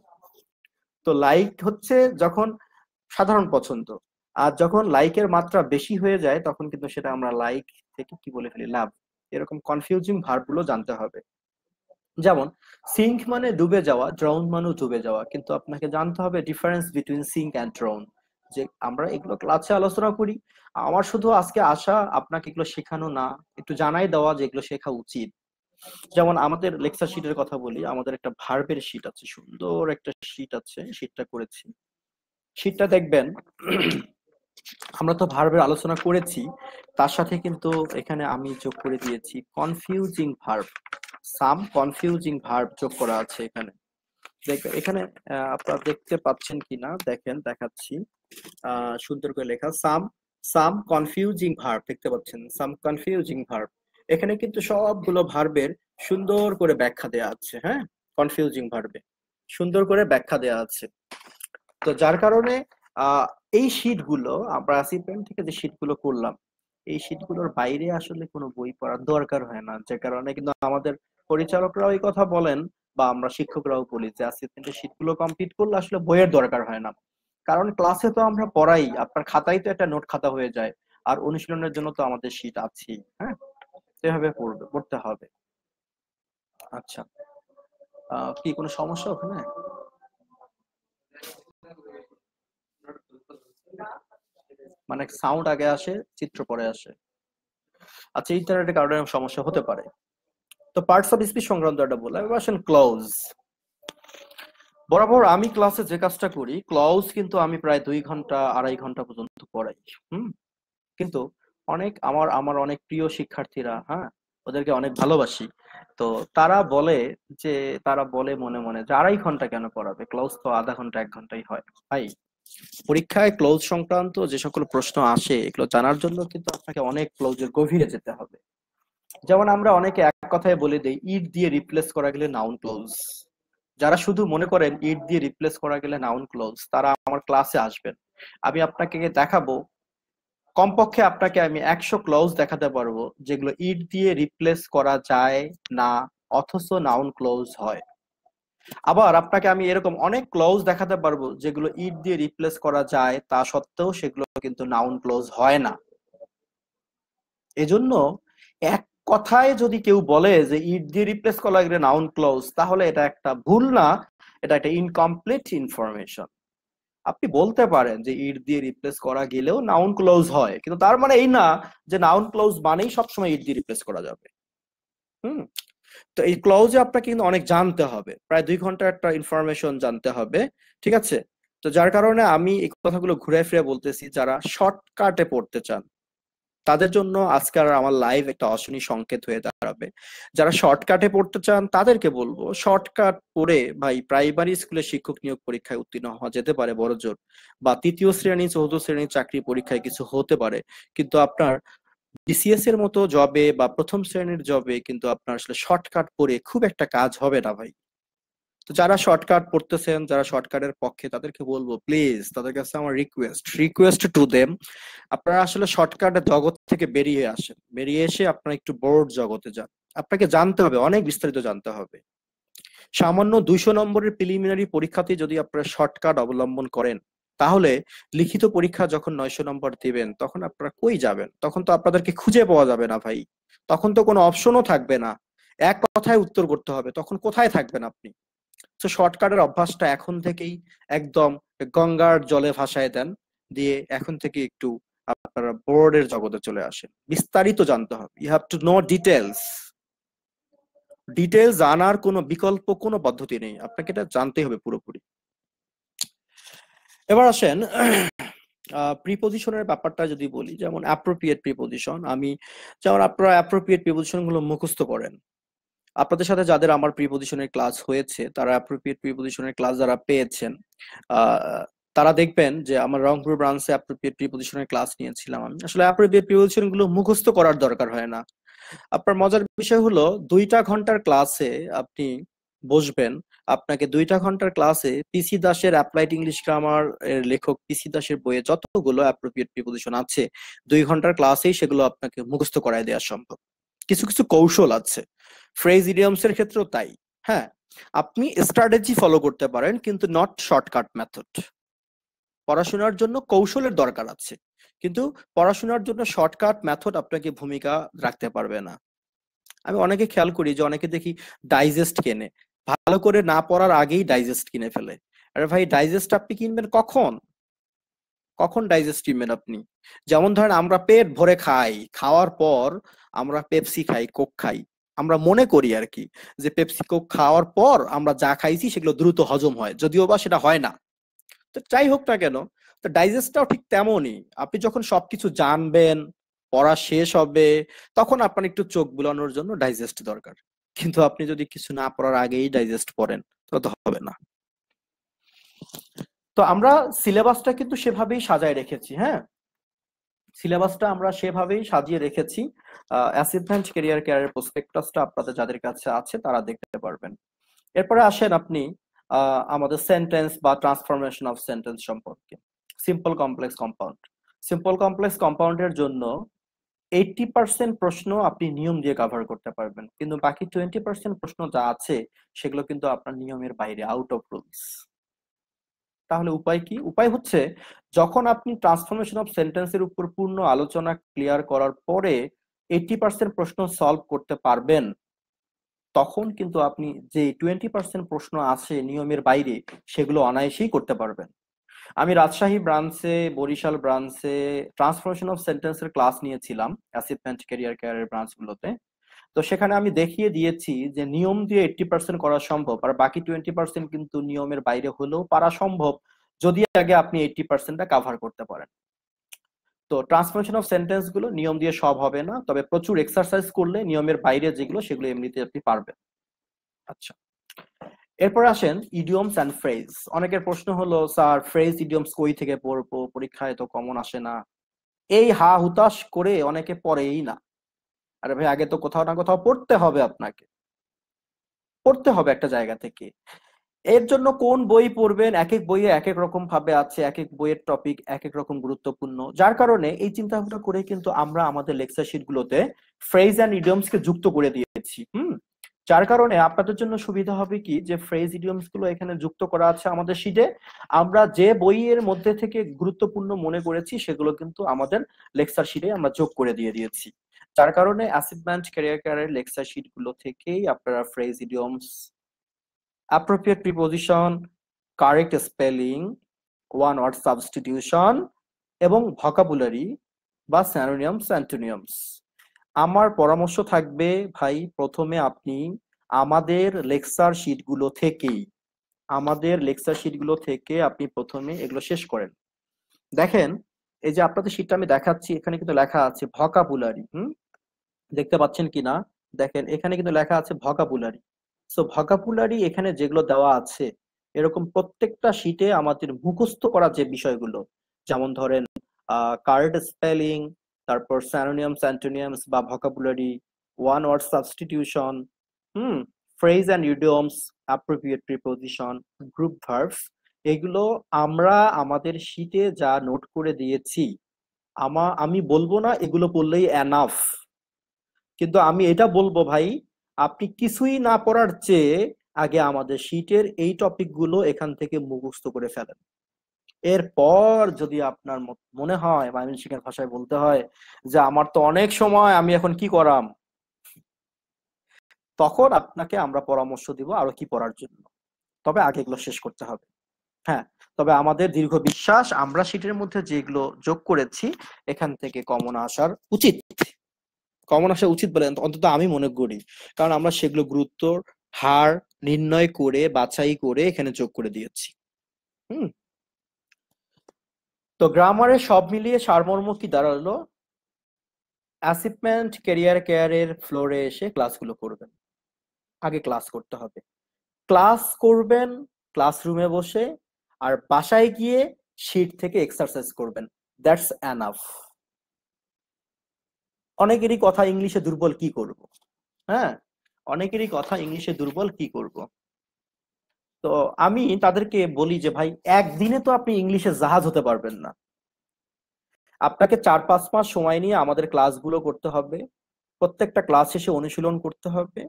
তো লাইক হচ্ছে যখন সাধারণ পছন্দ আর যখন লাইকের মাত্রা বেশি হয়ে যায় তখন কিন্তু সেটা আমরা লাইক থেকে কি বলে ফেলি লাভ এরকম কনফিউজিং ভারগুলো জানতে হবে যেমন সিঙ্ক মানে ডুবে যাওয়া ড্রাউন মানে ডুবে যাওয়া কিন্তু আপনাকে জানতে হবে difference between sink and drown যে আমরা এগুলো ক্লাসে আলোচনা করি আমার শুধু আজকে আসা আপনাকে এগুলো শেখানো না একটু জানাই দেওয়া যে এগুলো শেখা উচিত যেমন আমাদের লেকচার শিটের কথা বলি আমাদের একটা ভার্বের শিট আছে সুন্দর একটা শিট আছে শিটটা করেছি শিটটা দেখবেন আমরা তো ভার্বের আলোচনা করেছি তার সাথে কিন্তু এখানে আমি যোগ করে দিয়েছি confusing verb some confusing verb যোগ করা আছে এখানে দেখবেন এখানে আপনারা দেখতে পাচ্ছেন কিনা দেখেন দেখাচ্ছি সুন্দর করে লেখা সাম সাম কনফিউজিং ভার্ব দেখতে পাচ্ছেন সাম কনফিউজিং ভার্ব এখানে কিন্তু সবগুলো ভার্বের সুন্দর করে ব্যাখ্যা দেওয়া আছে হ্যাঁ কনফিউজিং ভার্বে সুন্দর করে ব্যাখ্যা দেওয়া আছে তো যার কারণে এই গুলো আমরা আসিপেন থেকে যে গুলো করলাম এই গুলোর বাইরে আসলে কোনো বই পড়ার দরকার হয় না যে কারণে কিন্তু আমাদের পরিচালকরাও এই কথা বলেন বা আমরা শিক্ষকরাও বলি যে আসিপেন্টের গুলো কমপ্লিট করলে আসলে বইয়ের দরকার হয় না কারণ ক্লাসে তো আমরা পড়াই আপনার খাতাই তো একটা নোট খাতা হয়ে যায় আর অনুশীলনের জন্য তো আমাদের শীত আছে হ্যাঁ সেভাবে পড়বে পড়তে হবে আচ্ছা কি কোনো সমস্যা ওখানে মানে সাউন্ড আগে আসে চিত্র পরে আসে আচ্ছা ইন্টারনেটের কারণে সমস্যা হতে পারে তো পার্টস অফ স্পিচ সংক্রান্ত একটা বললাম ক্লোজ বরাবর আমি ক্লাসে যে কাজটা করি ক্লাউজ কিন্তু আমি প্রায় দুই ঘন্টা আড়াই ঘন্টা পর্যন্ত পড়াই হুম কিন্তু অনেক আমার আমার অনেক প্রিয় শিক্ষার্থীরা হ্যাঁ ওদেরকে অনেক ভালোবাসি তো তারা বলে যে তারা বলে মনে মনে যে আড়াই ঘন্টা কেন পড়াবে ক্লোজ তো আধা ঘন্টা এক ঘন্টাই হয় ভাই পরীক্ষায় ক্লোজ সংক্রান্ত যে সকল প্রশ্ন আসে এগুলো জানার জন্য কিন্তু আপনাকে অনেক ক্লোজের গভীরে যেতে হবে যেমন আমরা অনেকে এক কথায় বলে দিই ইট দিয়ে রিপ্লেস করা গেলে নাউন ক্লোজ যারা শুধু মনে করেন ইট দিয়ে রিপ্লেস করা গেলে নাউন ক্লোজ তারা আমার ক্লাসে আসবেন আমি আপনাকে দেখাবো কমপক্ষে আপনাকে আমি একশো ক্লজ দেখাতে পারবো যেগুলো ইট দিয়ে রিপ্লেস করা যায় না অথচ নাউন ক্লোজ হয় আবার আপনাকে আমি এরকম অনেক ক্লজ দেখাতে পারবো যেগুলো ইট দিয়ে রিপ্লেস করা যায় তা সত্ত্বেও সেগুলো কিন্তু নাউন ক্লোজ হয় না এজন্য এক কথায় যদি কেউ বলে যে ইট দিয়ে রিপ্লেস করা লাগবে নাউন ক্লোজ তাহলে এটা একটা ভুল না এটা একটা ইনকমপ্লিট ইনফরমেশন আপনি বলতে পারেন যে ইট দিয়ে রিপ্লেস করা গেলেও নাউন ক্লোজ হয় কিন্তু তার মানে এই না যে নাউন ক্লোজ মানেই সবসময় ইট দিয়ে রিপ্লেস করা যাবে হুম তো এই ক্লজে আপনাকে কিন্তু অনেক জানতে হবে প্রায় দুই ঘন্টার একটা ইনফরমেশন জানতে হবে ঠিক আছে তো যার কারণে আমি এই কথাগুলো ঘুরে ফিরে বলতেছি যারা শর্টকাটে পড়তে চান তাদের জন্য আজকাল আমার লাইভ একটা অশনি সংকেত হয়ে দাঁড়াবে যারা শর্টকাটে পড়তে চান তাদেরকে বলবো শর্টকাট পড়ে ভাই প্রাইমারি স্কুলে শিক্ষক নিয়োগ পরীক্ষায় উত্তীর্ণ হওয়া যেতে পারে বড় জোর বা তৃতীয় শ্রেণী চতুর্থ শ্রেণীর চাকরি পরীক্ষায় কিছু হতে পারে কিন্তু আপনার বিসিএস এর মতো জবে বা প্রথম শ্রেণীর জবে কিন্তু আপনার আসলে শর্টকাট পরে খুব একটা কাজ হবে না ভাই তো যারা শর্টকাট পড়তেছেন যারা শর্টকাটের পক্ষে তাদেরকে বলবো প্লিজ তাদের কাছে আমার রিকোয়েস্ট রিকোয়েস্ট টু দেম আপনারা আসলে শর্টকাটের জগৎ থেকে বেরিয়ে আসেন বেরিয়ে এসে আপনারা একটু বোর্ড জগতে যান আপনাকে জানতে হবে অনেক বিস্তারিত জানতে হবে সামান্য দুইশো নম্বরের প্রিলিমিনারি পরীক্ষাতে যদি আপনারা শর্টকাট অবলম্বন করেন তাহলে লিখিত পরীক্ষা যখন নয়শো নম্বর দিবেন তখন আপনারা কই যাবেন তখন তো আপনাদেরকে খুঁজে পাওয়া যাবে না ভাই তখন তো কোনো অপশনও থাকবে না এক কথায় উত্তর করতে হবে তখন কোথায় থাকবেন আপনি তো শর্টকাটের অভ্যাসটা এখন থেকেই একদম গঙ্গার জলে ভাসায় দেন দিয়ে এখন থেকে একটু আপনারা বোর্ডের জগতে চলে আসেন বিস্তারিত জানতে হবে you have to know details details জানার কোনো বিকল্প কোনো পদ্ধতি নেই আপনাকে এটা জানতে হবে পুরোপুরি এবার আসেন প্রিপোজিশনের ব্যাপারটা যদি বলি যেমন অ্যাপ্রোপ্রিয়েট প্রিপোজিশন আমি যেমন আপনারা অ্যাপ্রোপ্রিয়েট প্রিপোজিশন গুলো মুখস্থ করেন আপনাদের সাথে যাদের আমার প্রিপোজিশনের ক্লাস হয়েছে তারা অ্যাপ্রোপ্রিয়েট প্রিপোজিশনের ক্লাস যারা পেয়েছেন তারা দেখবেন যে আমার রংপুর ব্রাঞ্চে অ্যাপ্রোপ্রিয়েট প্রিপোজিশনের ক্লাস নিয়েছিলাম আমি আসলে অ্যাপ্রোপ্রিয়েট প্রিপোজিশন গুলো মুখস্থ করার দরকার হয় না আপনার মজার বিষয় হলো দুইটা ঘন্টার ক্লাসে আপনি বসবেন আপনাকে দুইটা ঘন্টার ক্লাসে পিসি দাসের অ্যাপ্লাইড ইংলিশ গ্রামার এর লেখক পিসি দাসের বইয়ে যতগুলো অ্যাপ্রোপ্রিয়েট প্রিপোজিশন আছে দুই ঘন্টার ক্লাসেই সেগুলো আপনাকে মুখস্থ করায় দেওয়া সম্ভব কিছু কিছু কৌশল আছে ফ্রেজ ইডিয়ামসের ক্ষেত্রেও তাই হ্যাঁ আপনি স্ট্র্যাটেজি ফলো করতে পারেন কিন্তু নট শর্টকাট মেথড পড়াশোনার জন্য কৌশলের দরকার আছে কিন্তু পড়াশোনার জন্য শর্টকাট মেথড আপনাকে ভূমিকা রাখতে পারবে না আমি অনেকে খেয়াল করি যে অনেকে দেখি ডাইজেস্ট কেনে ভালো করে না পড়ার আগেই ডাইজেস্ট কিনে ফেলে আরে ভাই ডাইজেস্ট আপনি কিনবেন কখন কখন ডাইজেস্ট কিনবেন আপনি যেমন ধরেন আমরা পেট ভরে খাই খাওয়ার পর আমরা পেপসি খাই কোক খাই আমরা মনে করি আর কি যে পেপসিকো খাওয়ার পর আমরা যা খাইছি সেগুলো দ্রুত হজম হয় যদিও বা সেটা হয় না তো যাই হোক না কেন তো ডাইজেস্টটাও ঠিক তেমনই আপনি যখন সবকিছু জানবেন পড়া শেষ হবে তখন আপনার একটু চোখ বুলানোর জন্য ডাইজেস্ট দরকার কিন্তু আপনি যদি কিছু না পড়ার আগেই ডাইজেস্ট পড়েন তাহলে তো হবে না তো আমরা সিলেবাসটা কিন্তু সেভাবেই সাজায় রেখেছি হ্যাঁ সিলেবাসটা আমরা সেভাবেই সাজিয়ে রেখেছি অ্যাসিভমেন্ট কেরিয়ার কেয়ারের প্রসপেক্টাসটা আপনাদের যাদের কাছে আছে তারা দেখতে পারবেন এরপরে আসেন আপনি আমাদের সেন্টেন্স বা ট্রান্সফরমেশন অফ সেন্টেন্স সম্পর্কে simple complex compound simple complex কম্পাউন্ডের জন্য এইটটি পার্সেন্ট প্রশ্ন আপনি নিয়ম দিয়ে কাভার করতে পারবেন কিন্তু বাকি টোয়েন্টি পার্সেন্ট প্রশ্ন যা আছে সেগুলো কিন্তু আপনার নিয়মের বাইরে আউট অফ রুলস তাহলে উপায় কি উপায় হচ্ছে যখন আপনি ট্রান্সফরমেশন অফ সেন্টেন্সের উপর পূর্ণ আলোচনা ক্লিয়ার করার পরে এইটি পার্সেন্ট প্রশ্ন সলভ করতে পারবেন তখন কিন্তু আপনি যে টোয়েন্টি পার্সেন্ট প্রশ্ন আছে নিয়মের বাইরে সেগুলো অনায়াসেই করতে পারবেন আমি রাজশাহী ব্রাঞ্চে বরিশাল ব্রাঞ্চে ট্রান্সফরমেশন অফ সেন্টেন্সের ক্লাস নিয়েছিলাম অ্যাসিভমেন্ট ক্যারিয়ার কেয়ারের ব্রাঞ্চগুলোতে তো সেখানে আমি দেখিয়ে দিয়েছি যে নিয়ম দিয়ে এইটটি পার্সেন্ট করা সম্ভব আর বাকি টোয়েন্টি পার্সেন্ট কিন্তু নিয়মের বাইরে হলেও পারা সম্ভব যদি আগে আপনি এইটটি পার্সেন্টটা কাভার করতে পারেন তো ট্রান্সফরমেশন অফ সেন্টেন্স গুলো নিয়ম দিয়ে সব হবে না তবে প্রচুর এক্সারসাইজ করলে নিয়মের বাইরে যেগুলো সেগুলো এমনিতে আপনি পারবেন আচ্ছা এরপর আসেন ইডিয়মস অ্যান্ড ফ্রেজ অনেকের প্রশ্ন হলো স্যার ফ্রেজ ইডিয়মস কই থেকে পড়বো পরীক্ষায় তো কমন আসে না এই হা হুতাশ করে অনেকে পড়েই না আরে ভাই আগে তো কোথাও না কোথাও পড়তে হবে আপনাকে পড়তে হবে একটা জায়গা থেকে এর জন্য কোন বই পড়বেন এক এক বইয়ে এক এক রকম ভাবে আছে এক এক বইয়ের টপিক এক এক রকম গুরুত্বপূর্ণ যার কারণে এই চিন্তা ভাবনা করে কিন্তু আমরা আমাদের লেকচার শিট গুলোতে ফ্রেজ অ্যান্ড ইডিয়মস কে যুক্ত করে দিয়েছি হুম যার কারণে আপনাদের জন্য সুবিধা হবে কি যে ফ্রেজ ইডিয়মস গুলো এখানে যুক্ত করা আছে আমাদের শিটে আমরা যে বইয়ের মধ্যে থেকে গুরুত্বপূর্ণ মনে করেছি সেগুলো কিন্তু আমাদের লেকচার শিটে আমরা যোগ করে দিয়ে দিয়েছি তার কারণে অ্যাসিভমেন্ট ক্যারিয়ার কারের লেকচার গুলো থেকেই আপনারা phrase idioms appropriate preposition correct spelling one word substitution এবং ভকাবুলারি বা স্যানোনিয়ামস অ্যান্টোনিয়ামস আমার পরামর্শ থাকবে ভাই প্রথমে আপনি আমাদের লেকচার শিটগুলো থেকেই আমাদের লেকচার শিটগুলো থেকে আপনি প্রথমে এগুলো শেষ করেন দেখেন এই যে আপনাদের শিটটা আমি দেখাচ্ছি এখানে কিন্তু লেখা আছে ভকাবুলারি হুম দেখতে পাচ্ছেন কি না দেখেন এখানে কিন্তু লেখা আছে ভকাপুলারি সো ভকাপুলারি এখানে যেগুলো দেওয়া আছে এরকম প্রত্যেকটা শীটে আমাদের মুখস্থ করা যে বিষয়গুলো যেমন ধরেন কার্ড স্পেলিং তারপর স্যানোনিয়াম স্যান্টোনিয়ামস বা vocabulary one word substitution hmm phrase and idioms appropriate preposition group verbs এগুলো আমরা আমাদের শীটে যা নোট করে দিয়েছি আমা আমি বলবো না এগুলো পড়লেই অ্যানাফ কিন্তু আমি এটা বলবো ভাই আপনি কিছুই না পড়ার চেয়ে আগে আমাদের শীতের এই টপিকগুলো এখান থেকে মুখস্থ করে ফেলেন এরপর যদি আপনার মনে হয় ময়মনসিংহের ভাষায় বলতে হয় যে আমার তো অনেক সময় আমি এখন কি করাম তখন আপনাকে আমরা পরামর্শ দিব আরো কি পড়ার জন্য তবে আগে এগুলো শেষ করতে হবে হ্যাঁ তবে আমাদের দীর্ঘ বিশ্বাস আমরা সিটের মধ্যে যেগুলো যোগ করেছি এখান থেকে কমন আসার উচিত কমন আসা উচিত বলে অন্তত আমি মনে করি কারণ আমরা সেগুলো গুরুত্ব হার নির্ণয় করে বাছাই করে এখানে যোগ করে দিয়েছি তো গ্রামারে সব মিলিয়ে সারমর্ম কি দাঁড়ালো অ্যাসিপমেন্ট ক্যারিয়ার কেয়ারের ফ্লোরে এসে ক্লাসগুলো করবেন আগে ক্লাস করতে হবে ক্লাস করবেন ক্লাসরুমে বসে আর বাসায় গিয়ে শিট থেকে এক্সারসাইজ করবেন দ্যাটস অ্যানাফ অনেকেরই কথা ইংলিশে দুর্বল কি করব হ্যাঁ অনেকেরই কথা ইংলিশে দুর্বল কি করব তো আমি তাদেরকে বলি যে ভাই একদিনে তো আপনি ইংলিশে জাহাজ হতে পারবেন না আপনাকে চার পাঁচ মাস সময় নিয়ে আমাদের ক্লাসগুলো করতে হবে প্রত্যেকটা ক্লাস শেষে অনুশীলন করতে হবে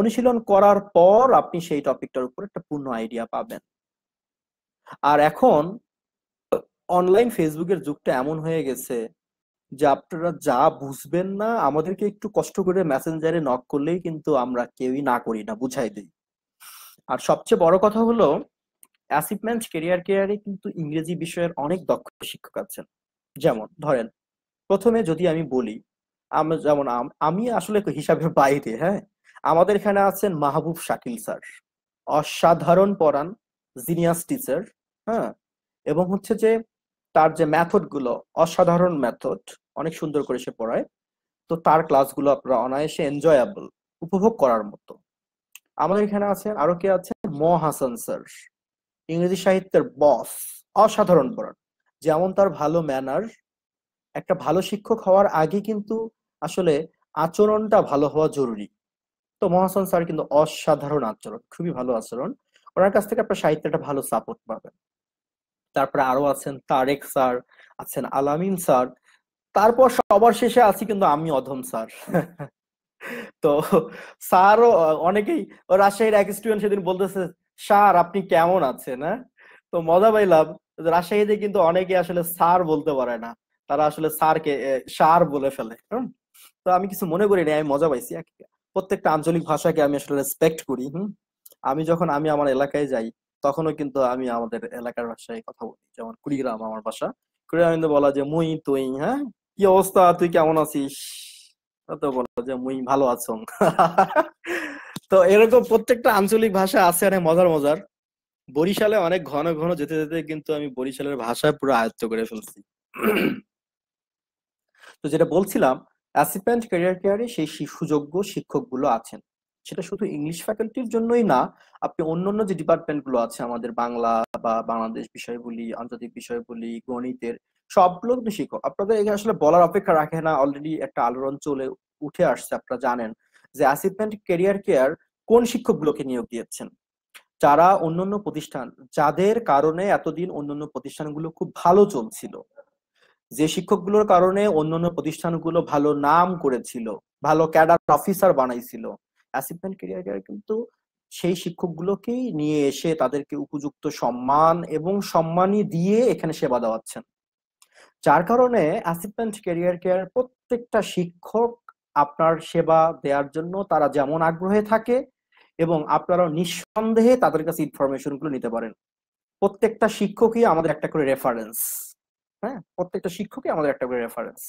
অনুশীলন করার পর আপনি সেই টপিকটার উপর একটা পূর্ণ আইডিয়া পাবেন আর এখন অনলাইন ফেসবুকের যুগটা এমন হয়ে গেছে যে আপনারা যা বুঝবেন না আমাদেরকে একটু কষ্ট করে মেসেঞ্জারে নক করলেই কিন্তু আমরা কেউই না করি না বুঝাই দিই আর সবচেয়ে বড় কথা হলো অ্যাসিপমেন্ট কেরিয়ার কেয়ারে কিন্তু ইংরেজি বিষয়ের অনেক দক্ষ শিক্ষক আছেন যেমন ধরেন প্রথমে যদি আমি বলি আমরা যেমন আমি আসলে হিসাবে বাইরে হ্যাঁ আমাদের এখানে আছেন মাহবুব শাকিল স্যার অসাধারণ পড়ান জিনিয়াস টিচার হ্যাঁ এবং হচ্ছে যে তার যে ম্যাথডগুলো অসাধারণ ম্যাথড অনেক সুন্দর করে সে পড়ায় তো তার ক্লাসগুলো আপনারা অনায়াসে এনজয়াবল উপভোগ করার মতো আমাদের এখানে আছেন আরো কে আছেন ম হাসান স্যার ইংরেজি সাহিত্যের বস অসাধারণ পড়ান যেমন তার ভালো ম্যানার একটা ভালো শিক্ষক হওয়ার আগে কিন্তু আসলে আচরণটা ভালো হওয়া জরুরি তো মহাসন স্যার কিন্তু অসাধারণ আচরণ খুবই ভালো আচরণ ওনার কাছ থেকে আপনার সাহিত্যটা একটা ভালো সাপোর্ট পাবেন তারপরে আরো আছেন তারেক স্যার আছেন আলামিন স্যার তারপর সবার শেষে আছি কিন্তু আমি অধম স্যার তো স্যারও অনেকেই রাজশাহীর এক স্টুডেন্ট সেদিন বলতেছে স্যার আপনি কেমন আছেন হ্যাঁ তো মজা পাইলাম রাজশাহীতে কিন্তু অনেকে আসলে স্যার বলতে পারে না তারা আসলে স্যারকে সার বলে ফেলে তো আমি কিছু মনে করি না আমি মজা পাইছি প্রত্যেকটা আঞ্চলিক ভাষাকে আমি আসলে রেসপেক্ট করি হম আমি যখন আমি আমার এলাকায় যাই তখনও কিন্তু আমি আমাদের এলাকার ভাষায় কথা বলি যেমন কুড়িগ্রাম আমার বাসা কুড়িগ্রাম কিন্তু বলা যে মুই তুই হ্যাঁ কি অবস্থা তুই কেমন আছিস তো বলো যে মুই ভালো আছো তো এরকম প্রত্যেকটা আঞ্চলিক ভাষা আছে অনেক মজার মজার বরিশালে অনেক ঘন ঘন যেতে যেতে কিন্তু আমি বরিশালের ভাষা পুরো আয়ত্ত করে ফেলছি তো যেটা বলছিলাম অ্যাসিপেন্ট ক্যারিয়ার কেয়ারে সেই সুযোগ্য শিক্ষকগুলো আছেন সেটা শুধু ইংলিশ ফ্যাকাল্টির জন্যই না আপনি অন্যান্য যে ডিপার্টমেন্টগুলো আছে আমাদের বাংলা বা বাংলাদেশ বিষয়গুলি আন্তর্জাতিক বিষয়গুলি গণিতের সবগুলো কিন্তু শিখো আপনাদের এখানে আসলে বলার অপেক্ষা রাখে না অলরেডি একটা আলোড়ন চলে উঠে আসছে আপনারা জানেন যে অ্যাসিস্ট্যান্ট কেরিয়ার কেয়ার কোন শিক্ষকগুলোকে নিয়োগ দিয়েছেন যারা অন্যান্য প্রতিষ্ঠান যাদের কারণে এতদিন অন্যান্য প্রতিষ্ঠানগুলো খুব ভালো চলছিল যে শিক্ষকগুলোর কারণে অন্যান্য প্রতিষ্ঠানগুলো ভালো নাম করেছিল ভালো ক্যাডার অফিসার বানাইছিল অ্যাসিভমেন্ট ক্যারিয়ার কিন্তু সেই শিক্ষকগুলোকেই নিয়ে এসে তাদেরকে উপযুক্ত সম্মান এবং সম্মানই দিয়ে এখানে সেবা দেওয়াচ্ছেন যার কারণে অ্যাসিভমেন্ট ক্যারিয়ার কেয়ার প্রত্যেকটা শিক্ষক আপনার সেবা দেওয়ার জন্য তারা যেমন আগ্রহে থাকে এবং আপনারা নিঃসন্দেহে তাদের কাছে ইনফরমেশন গুলো নিতে পারেন প্রত্যেকটা শিক্ষকই আমাদের একটা করে রেফারেন্স হ্যাঁ প্রত্যেকটা শিক্ষকই আমাদের একটা করে রেফারেন্স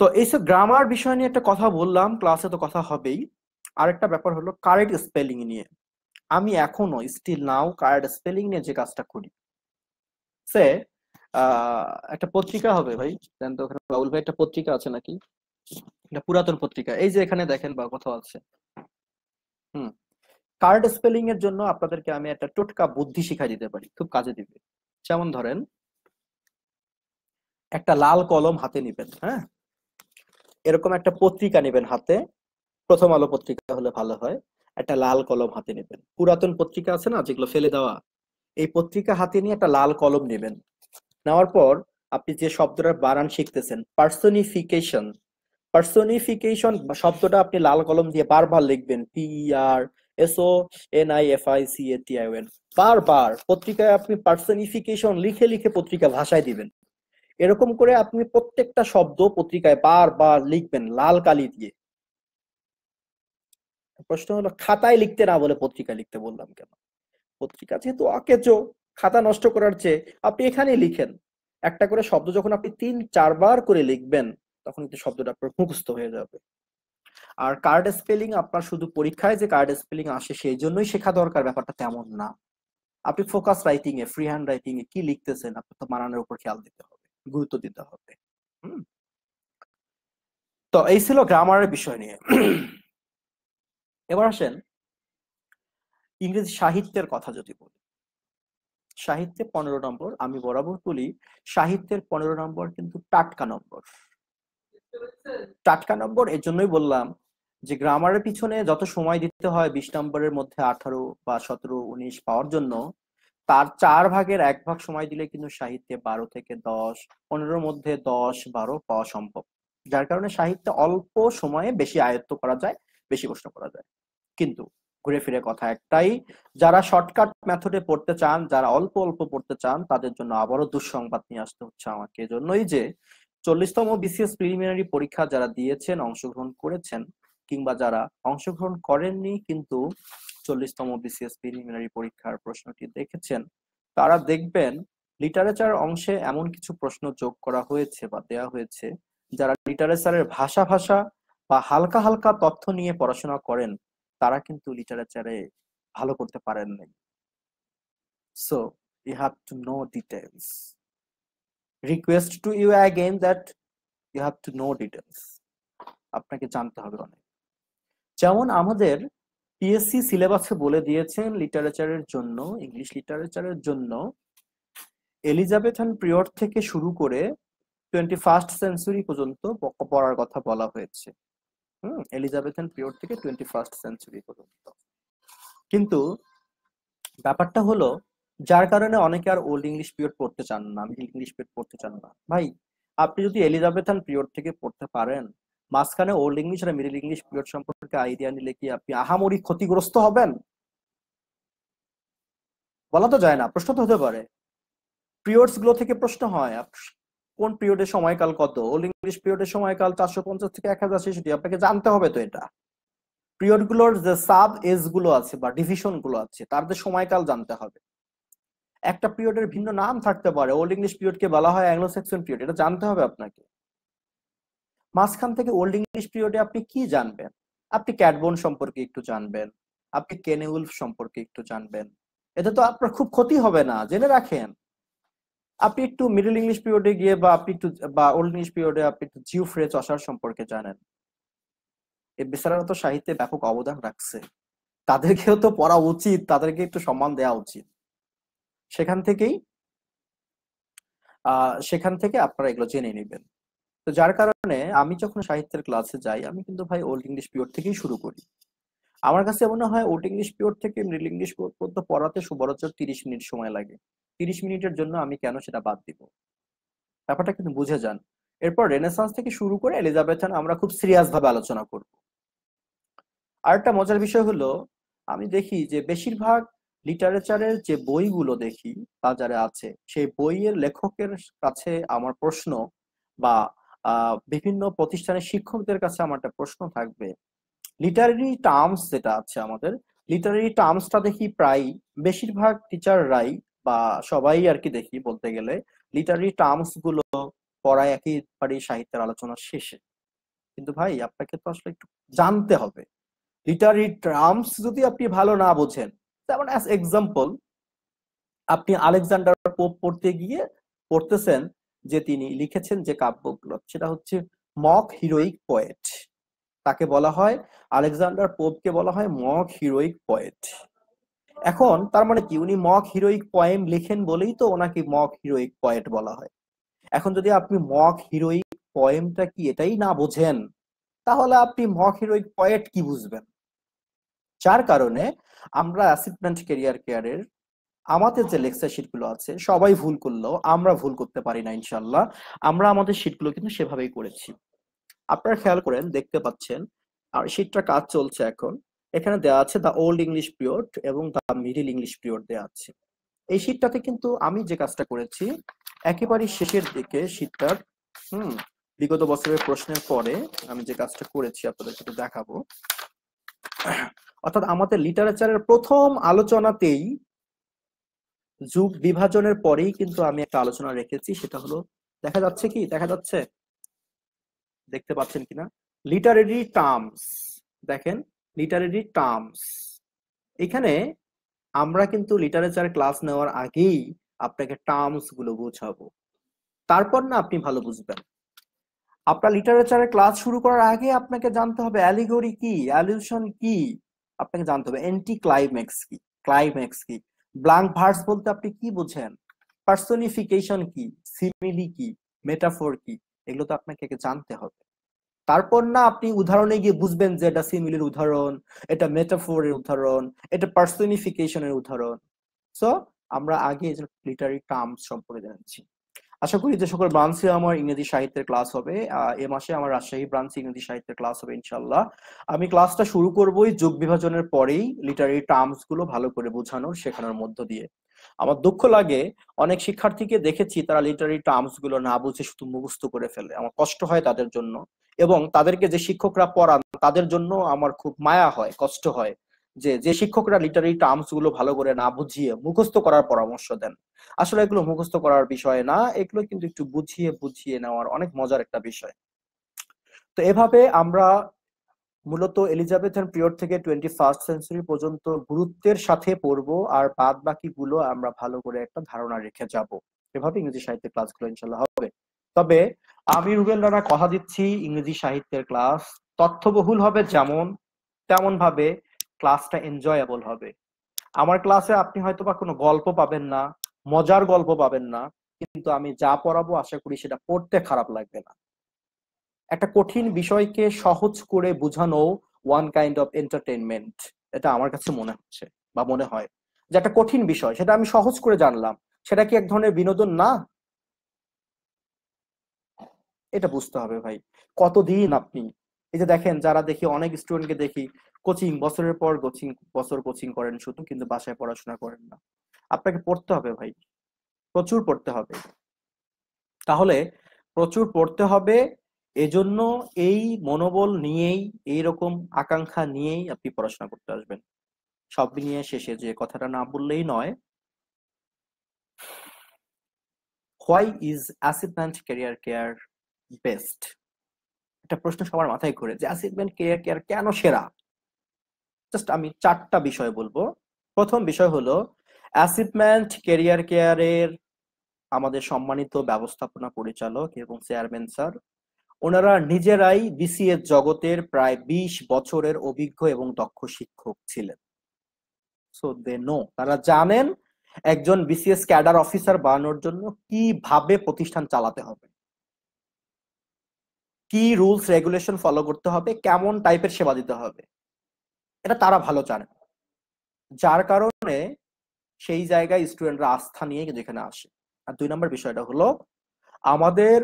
তো এইসব গ্রামার বিষয় নিয়ে একটা কথা বললাম ক্লাসে তো কথা হবেই আরেকটা ব্যাপার হলো কারেক্ট স্পেলিং নিয়ে আমি এখনো স্টিল নাও কারেক্ট স্পেলিং নিয়ে যে কাজটা করি সে একটা পত্রিকা হবে ভাই তো ওখানে বাউল ভাই একটা পত্রিকা আছে নাকি এটা পুরাতন পত্রিকা এই যে এখানে দেখেন বা কোথাও আছে হুম কার্ড স্পেলিং এর জন্য আপনাদেরকে আমি একটা টোটকা বুদ্ধি শিখাই দিতে পারি খুব কাজে দিবে যেমন ধরেন একটা লাল কলম হাতে নিবেন হ্যাঁ এরকম একটা পত্রিকা নেবেন হাতে প্রথম আলো পত্রিকা হলে ভালো হয় একটা লাল কলম হাতে নেবেন পুরাতন পত্রিকা আছে না যেগুলো ফেলে দেওয়া এই পত্রিকা হাতে নিয়ে একটা লাল কলম নেবেন নেওয়ার পর আপনি যে শব্দটা বানান শিখতেছেন পার্সনিফিকেশন পার্সনিফিকেশন শব্দটা আপনি লাল কলম দিয়ে বারবার লিখবেন P R S O N I F I C A T I N বারবার পত্রিকায় আপনি পার্সনিফিকেশন লিখে লিখে পত্রিকা ভাষায় দিবেন এরকম করে আপনি প্রত্যেকটা শব্দ পত্রিকায় বারবার লিখবেন লাল কালি দিয়ে প্রশ্ন হলো খাতায় লিখতে না বলে পত্রিকায় লিখতে বললাম কেন পত্রিকা যেহেতু অকেজো খাতা নষ্ট করার চেয়ে আপনি এখানে লিখেন একটা করে শব্দ যখন আপনি তিন চারবার করে লিখবেন তখন কিন্তু শব্দটা আপনার মুখস্থ হয়ে যাবে আর কার্ড স্পেলিং আপনার শুধু পরীক্ষায় যে কার্ড স্পেলিং আসে সেই জন্যই শেখা দরকার ব্যাপারটা তেমন না আপনি ফোকাস রাইটিং এ ফ্রি হ্যান্ড রাইটিং এ কি লিখতেছেন আপনার তো মানানোর উপর খেয়াল দিতে হবে গুরুত্ব দিতে হবে হম তো এই ছিল গ্রামারের বিষয় নিয়ে এবার আসেন ইংরেজি সাহিত্যের কথা যদি বলি সাহিত্যে পনেরো নম্বর আমি বরাবর বলি সাহিত্যের পনেরো নম্বর কিন্তু টাটকা নম্বর টাটকা নম্বর এর জন্যই বললাম যে গ্রামারের পিছনে যত সময় দিতে হয় বিশ নম্বরের মধ্যে আঠারো বা সতেরো উনিশ পাওয়ার জন্য তার চার ভাগের এক ভাগ সময় দিলে কিন্তু সাহিত্যে বারো থেকে দশ পনেরোর মধ্যে দশ বারো পাওয়া সম্ভব যার কারণে সাহিত্যে অল্প সময়ে বেশি আয়ত্ত করা যায় বেশি প্রশ্ন করা যায় কিন্তু ঘুরে ফিরে কথা একটাই যারা শর্টকাট মেথডে পড়তে চান যারা অল্প অল্প পড়তে চান তাদের জন্য আবারও দুঃসংবাদ নিয়ে আসতে হচ্ছে আমাকে এজন্যই যে চল্লিশতম বিসিএস প্রিলিমিনারি পরীক্ষা যারা দিয়েছেন অংশগ্রহণ করেছেন কিংবা যারা অংশগ্রহণ করেননি কিন্তু চল্লিশতম বিসিএস প্রিলিমিনারি পরীক্ষার প্রশ্নটি দেখেছেন তারা দেখবেন লিটারেচার অংশে এমন কিছু প্রশ্ন যোগ করা হয়েছে বা দেয়া হয়েছে যারা লিটারেচারের ভাষা ভাষা বা হালকা হালকা তথ্য নিয়ে পড়াশোনা করেন তারা কিন্তু লিটারেচারে ভালো করতে পারেন নাই so you have to know details request to you again that you have to know details আপনাকে জানতে হবে অনেক যেমন আমাদের পিএসসি সিলেবাসে বলে দিয়েছেন লিটারেচারের জন্য ইংলিশ লিটারেচারের জন্য এলিজাবেথ অ্যান্ড প্রিয়র থেকে শুরু করে টোয়েন্টি ফার্স্ট সেঞ্চুরি পর্যন্ত পড়ার কথা বলা হয়েছে হুম এলিজাবেথান পিরিয়ড থেকে টোয়েন্টি ফার্স্ট সেঞ্চুরি পর্যন্ত কিন্তু ব্যাপারটা হলো যার কারণে অনেকে আর ওল্ড ইংলিশ পিরিয়ড পড়তে চান না মিডল ইংলিশ পিরিয়ড পড়তে চান না ভাই আপনি যদি এলিজাবেথান পিরিয়ড থেকে পড়তে পারেন মাঝখানে ওল্ড ইংলিশ আর মিডল ইংলিশ পিরিয়ড সম্পর্কে আইডিয়া নিলে কি আপনি আহামরি ক্ষতিগ্রস্ত হবেন বলা তো যায় না প্রশ্ন তো হতে পারে পিরিয়ডস গুলো থেকে প্রশ্ন হয় কোন পিরিয়ডের সময়কাল কত ওল্ড ইংলিশ পিরিয়ডের সময়কাল চারশো পঞ্চাশ থেকে এক হাজার ছেষট্টি আপনাকে জানতে হবে তো এটা পিরিয়ড গুলোর যে সাব এজ গুলো আছে বা ডিভিশন গুলো আছে তার যে সময়কাল জানতে হবে একটা পিরিয়ডের ভিন্ন নাম থাকতে পারে ওল্ড ইংলিশ পিরিয়ডকে বলা হয় অ্যাংলো সেকশন পিরিয়ড এটা জানতে হবে আপনাকে মাঝখান থেকে ওল্ড ইংলিশ পিরিয়ডে আপনি কি জানবেন আপনি ক্যাটবোন সম্পর্কে একটু জানবেন আপনি কেনেউলফ সম্পর্কে একটু জানবেন এতে তো আপনার খুব ক্ষতি হবে না জেনে রাখেন আপনি একটু মিডল ইংলিশ পিরিয়ডে গিয়ে বা আপনি একটু বা ওল্ড ইংলিশ পিরিয়ডে আপনি একটু জিও ফ্রেজ চসার সম্পর্কে জানেন এই সাহিত্যে ব্যাপক অবদান রাখছে তাদেরকেও তো পড়া উচিত তাদেরকে একটু সম্মান দেওয়া উচিত সেখান থেকেই সেখান থেকে আপনারা এগুলো জেনে নেবেন তো যার কারণে আমি যখন সাহিত্যের ক্লাসে যাই আমি কিন্তু ভাই ওল্ড ইংলিশ পিরিয়ড থেকেই শুরু করি আমার কাছে মনে হয় ওল্ড ইংলিশ পিরিয়ড থেকে মিডল ইংলিশ পিরিয়ড পড়তে পড়াতে সুবরচর তিরিশ মিনিট সময় লাগে তিরিশ মিনিটের জন্য আমি কেন সেটা বাদ দিব ব্যাপারটা কিন্তু বুঝে যান এরপর রেনেসাঁস থেকে শুরু করে এলিজাবেথান আমরা খুব সিরিয়াস ভাবে আলোচনা করব আরেকটা মজার বিষয় হলো আমি দেখি যে বেশিরভাগ লিটারেচারের যে বইগুলো দেখি বাজারে আছে সেই বইয়ের লেখকের কাছে আমার প্রশ্ন বা বিভিন্ন প্রতিষ্ঠানের শিক্ষকদের কাছে আমার একটা প্রশ্ন থাকবে লিটারেরি টার্মস যেটা আছে আমাদের লিটারেরি টার্মসটা দেখি প্রায় বেশিরভাগ টিচাররাই বা সবাই আর কি দেখি বলতে গেলে লিটারি টার্মস গুলো পড়ায় একেবারেই সাহিত্যের আলোচনার শেষে কিন্তু ভাই আপনাকে তো আসলে একটু জানতে হবে লিটারি টার্মস যদি আপনি ভালো না বোঝেন যেমন অ্যাজ এক্সাম্পল আপনি আলেকজান্ডার পোপ পড়তে গিয়ে পড়তেছেন যে তিনি লিখেছেন যে কাব্যগুলো সেটা হচ্ছে মক হিরোইক পয়েট তাকে বলা হয় আলেকজান্ডার পোপকে বলা হয় মক হিরোইক পয়েট এখন তার মানে কি উনি মক হিরোইক পয়েম লেখেন বলেই তো ওনাকে মক হিরোইক পয়েট বলা হয় এখন যদি আপনি মক হিরোইক পয়েমটা কি এটাই না বোঝেন তাহলে আপনি মক হিরোইক পয়েট কি বুঝবেন যার কারণে আমরা অ্যাসিডমেন্ট কেরিয়ার কেয়ারের আমাদের যে লেকচার শিটগুলো আছে সবাই ভুল করলো আমরা ভুল করতে পারি না ইনশাল্লাহ আমরা আমাদের শিটগুলো কিন্তু সেভাবেই করেছি আপনারা খেয়াল করেন দেখতে পাচ্ছেন আর শীতটা কাজ চলছে এখন এখানে দেওয়া আছে দ্য ওল্ড ইংলিশ পিরিয়ড এবং দ্য মিডিল ইংলিশ পিরিয়ড দেওয়া আছে এই শীতটাতে কিন্তু আমি যে কাজটা করেছি একেবারে শেষের দিকে শীতটার হুম বিগত বছরের প্রশ্নের পরে আমি যে কাজটা করেছি আপনাদেরকে দেখাবো অর্থাৎ আমাদের লিটারেচারের প্রথম আলোচনাতেই যুগ বিভাজনের পরেই কিন্তু আমি একটা আলোচনা রেখেছি সেটা হলো দেখা যাচ্ছে কি দেখা যাচ্ছে দেখতে পাচ্ছেন কিনা লিটারেরি টার্মস দেখেন লিটারেরি টার্মস এখানে আমরা কিন্তু লিটারেচার ক্লাস নেওয়ার আগেই আপনাকে টার্মস গুলো বোঝাবো তারপর না আপনি ভালো বুঝবেন আপনার লিটারেচারের ক্লাস শুরু করার আগে আপনাকে জানতে হবে অ্যালিগরি কি অ্যালিউশন কি আপনাকে জানতে হবে অ্যান্টি ক্লাইম্যাক্স কি ক্লাইম্যাক্স কি ব্ল্যাঙ্ক ভার্স বলতে আপনি কি বোঝেন পার্সোনিফিকেশন কি সিমিলি কি মেটাফোর কি এগুলো তো আপনাকে জানতে হবে তারপর না আপনি উদাহরণে গিয়ে বুঝবেন যে এটা সিমিলের উদাহরণ এটা মেটাফোরের উদাহরণ এটা পার্সোনিফিকেশনের উদাহরণ সো আমরা আগে লিটারি টার্মস সম্পর্কে জানাচ্ছি আশা করি যে সকল ব্রাঞ্চে আমার ইংরেজি সাহিত্যের ক্লাস হবে এ মাসে আমার রাজশাহী ব্রাঞ্চে ইংরেজি সাহিত্যের ক্লাস হবে ইনশাল্লাহ আমি ক্লাসটা শুরু করবই যোগ বিভাজনের পরেই লিটারি টার্মস গুলো ভালো করে বোঝানো শেখানোর মধ্য দিয়ে আমার দুঃখ লাগে অনেক শিক্ষার্থীকে দেখেছি তারা লিটারি টার্মস গুলো না বুঝে শুধু মুখস্থ করে ফেলে আমার কষ্ট হয় তাদের জন্য এবং তাদেরকে যে শিক্ষকরা পড়ান তাদের জন্য আমার খুব মায়া হয় কষ্ট হয় যে যে শিক্ষকরা লিটারি টার্মস গুলো ভালো করে না বুঝিয়ে মুখস্থ করার পরামর্শ দেন আসলে এগুলো মুখস্থ করার বিষয় না এগুলো কিন্তু একটু বুঝিয়ে বুঝিয়ে নেওয়ার অনেক মজার একটা বিষয় তো এভাবে আমরা মূলত এলিজাবেথ এলিজাবেথান পিরিয়ড থেকে টোয়েন্টি ফার্স্ট সেঞ্চুরি পর্যন্ত গুরুত্বের সাথে পড়বো আর বাদ বাকি গুলো আমরা ভালো করে একটা ধারণা রেখে যাব এভাবে ইংরেজি সাহিত্যের ক্লাসগুলো ইনশাল্লাহ হবে তবে আমি রুবেল রানা কথা দিচ্ছি ইংরেজি সাহিত্যের ক্লাস তথ্যবহুল হবে যেমন তেমন ভাবে ক্লাসটা এনজয়েবল হবে আমার ক্লাসে আপনি হয়তো বা কোনো গল্প পাবেন না মজার গল্প পাবেন না কিন্তু আমি যা পড়াবো আশা করি সেটা পড়তে খারাপ লাগবে না একটা কঠিন বিষয়কে সহজ করে বোঝানো ওয়ান কাইন্ড অফ এন্টারটেনমেন্ট এটা আমার কাছে মনে হচ্ছে বা মনে হয় যে একটা কঠিন বিষয় সেটা আমি সহজ করে জানলাম সেটা কি এক ধরনের বিনোদন না এটা বুঝতে হবে ভাই কতদিন আপনি এই যে দেখেন যারা দেখি অনেক স্টুডেন্টকে দেখি কোচিং বছরের পর কোচিং বছর কোচিং করেন শুধু কিন্তু বাসায় পড়াশোনা করেন না আপনাকে পড়তে হবে ভাই প্রচুর পড়তে হবে তাহলে প্রচুর পড়তে হবে এজন্য এই মনোবল নিয়েই এই রকম আকাঙ্ক্ষা নিয়েই আপনি পড়াশোনা করতে আসবেন সব নিয়ে শেষে যে কথাটা না বললেই নয় why is Achievement Career Care best একটা প্রশ্ন সবার মাথায় ঘুরে যে অ্যাসিভমেন্ট কেরিয়ার কেয়ার কেন সেরা জাস্ট আমি চারটা বিষয় বলবো প্রথম বিষয় হলো অ্যাসিভমেন্ট কেরিয়ার কেয়ারের আমাদের সম্মানিত ব্যবস্থাপনা পরিচালক এবং চেয়ারম্যান স্যার ওনারা নিজেরাই বিসিএস জগতের প্রায় ২০ বছরের অভিজ্ঞ এবং দক্ষ শিক্ষক ছিলেন সো দে নো তারা জানেন একজন বিসিএস ক্যাডার অফিসার বানানোর জন্য কিভাবে প্রতিষ্ঠান চালাতে হবে কি রুলস রেগুলেশন ফলো করতে হবে কেমন টাইপের সেবা দিতে হবে এটা তারা ভালো জানে যার কারণে সেই জায়গায় স্টুডেন্টরা আস্থা নিয়ে যেখানে আসে আর দুই নম্বর বিষয়টা হলো আমাদের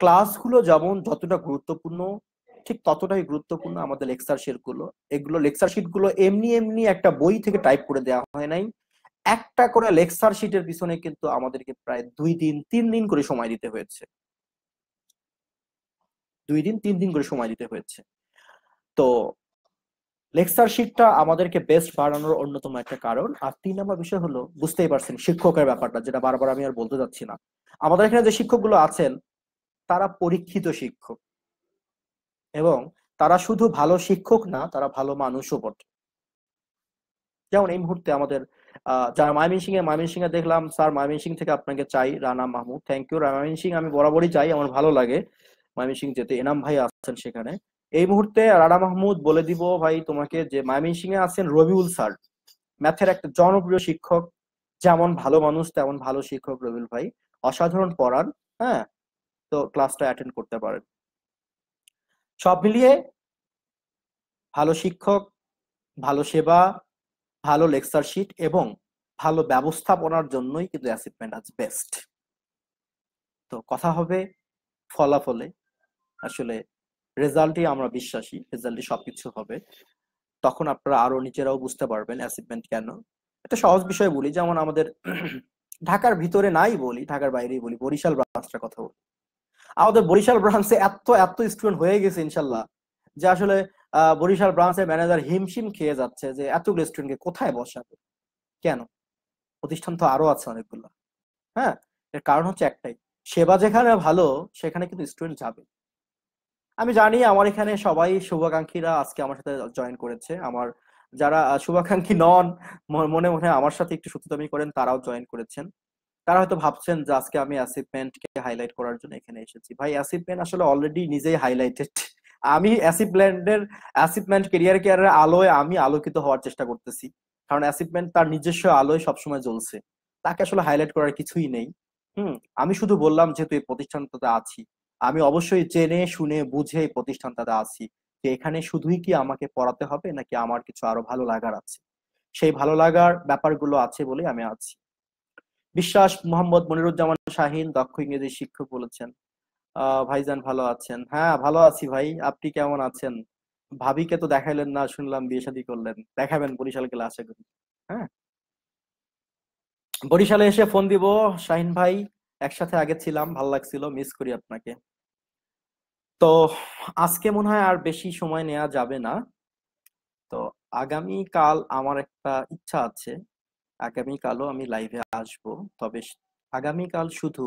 ক্লাসগুলো যেমন যতটা গুরুত্বপূর্ণ ঠিক ততটাই গুরুত্বপূর্ণ আমাদের লেকচার গুলো এগুলো লেকচার গুলো এমনি এমনি একটা বই থেকে টাইপ করে দেওয়া হয় নাই একটা করে লেকচার শিটের পিছনে কিন্তু আমাদেরকে প্রায় দুই দিন তিন দিন করে সময় দিতে হয়েছে দুই দিন তিন দিন করে সময় দিতে হয়েছে তো লেকচার শিটটা আমাদেরকে বেস্ট বাড়ানোর অন্যতম একটা কারণ আর তিন নম্বর বিষয় হলো বুঝতেই পারছেন শিক্ষকের ব্যাপারটা যেটা বারবার আমি আর বলতে যাচ্ছি না আমাদের এখানে যে শিক্ষকগুলো আছেন তারা পরীক্ষিত শিক্ষক এবং তারা শুধু ভালো শিক্ষক না তারা ভালো মানুষও বটে যেমন এই মুহূর্তে আমাদের আহ যারা ময়মনসিং এ ময়মনসিং এ দেখলাম স্যার ময়মনসিং থেকে আপনাকে চাই রানা মাহমুদ থ্যাংক ইউ সিং আমি বরাবরই চাই আমার ভালো লাগে ময়মনসিং যেতে এনাম ভাই আছেন সেখানে এই মুহূর্তে রানা মাহমুদ বলে দিব ভাই তোমাকে যে ময়মনসিং এ আছেন রবিউল স্যার ম্যাথের একটা জনপ্রিয় শিক্ষক যেমন ভালো মানুষ তেমন ভালো শিক্ষক রবিউল ভাই অসাধারণ পড়ান হ্যাঁ তো ক্লাসটা অ্যাটেন্ড করতে পারেন সব মিলিয়ে ভালো শিক্ষক ভালো সেবা ভালো লেকচারশিট এবং ভালো ব্যবস্থাপনার জন্যই কিন্তু অ্যাসিপমেন্ট আজ বেস্ট তো কথা হবে ফলাফলে আসলে রেজাল্টই আমরা বিশ্বাসী রেজাল্টই সবকিছু হবে তখন আপনারা আরো নিজেরাও বুঝতে পারবেন অ্যাসিপমেন্ট কেন একটা সহজ বিষয় বলি যেমন আমাদের ঢাকার ভিতরে নাই বলি ঢাকার বাইরেই বলি বরিশাল ব্রাঞ্চটার কথা বলি আমাদের বরিশাল ব্রাঞ্চে এত এত স্টুডেন্ট হয়ে গেছে ইনশাল্লাহ যে আসলে বরিশাল ব্রাঞ্চের ম্যানেজার হিমশিম খেয়ে যাচ্ছে যে এতগুলো স্টুডেন্টকে কোথায় বসাবে কেন প্রতিষ্ঠান তো আরো আছে অনেকগুলো হ্যাঁ এর কারণ হচ্ছে একটাই সেবা যেখানে ভালো সেখানে কিন্তু স্টুডেন্ট যাবে আমি জানি আমার এখানে সবাই শুভাকাঙ্ক্ষীরা আজকে আমার সাথে জয়েন করেছে আমার যারা শুভাকাঙ্ক্ষী নন মনে মনে আমার সাথে একটু সত্যতামি করেন তারাও জয়েন করেছেন তারা হয়তো ভাবছেন যে আজকে আমি অ্যাসিপমেন্টকে হাইলাইট করার জন্য এখানে এসেছি ভাই অ্যাসিপমেন্ট আসলে অলরেডি নিজেই হাইলাইটেড আমি অ্যাসিপমেন্টের অ্যাসিপমেন্ট কেরিয়ার কেয়ারের আলোয় আমি আলোকিত হওয়ার চেষ্টা করতেছি কারণ অ্যাসিপমেন্ট তার নিজস্ব আলোয় সবসময় জ্বলছে তাকে আসলে হাইলাইট করার কিছুই নেই হুম আমি শুধু বললাম যেহেতু এই প্রতিষ্ঠানটাতে আছি আমি অবশ্যই জেনে শুনে বুঝে এই প্রতিষ্ঠানটাতে আছি যে এখানে শুধুই কি আমাকে পড়াতে হবে নাকি আমার কিছু আরো ভালো লাগার আছে সেই ভালো লাগার ব্যাপারগুলো আছে বলে আমি আছি বিশ্বাস মোহাম্মদ মনিরুজ্জামান শাহিন দক্ষ ইংরেজি শিক্ষক বলেছেন ভাইজান ভালো আছেন হ্যাঁ ভালো আছি ভাই আপনি কেমন আছেন ভাবিকে তো দেখাইলেন না শুনলাম বিয়ে শাদী করলেন দেখাবেন বরিশাল গেলে আশা করি হ্যাঁ বরিশালে এসে ফোন দিব শাহিন ভাই একসাথে আগে ছিলাম ভাল লাগছিল মিস করি আপনাকে তো আজকে মনে হয় আর বেশি সময় নেওয়া যাবে না তো আগামী কাল আমার একটা ইচ্ছা আছে আগামীকালও আমি লাইভে আসব তবে আগামীকাল শুধু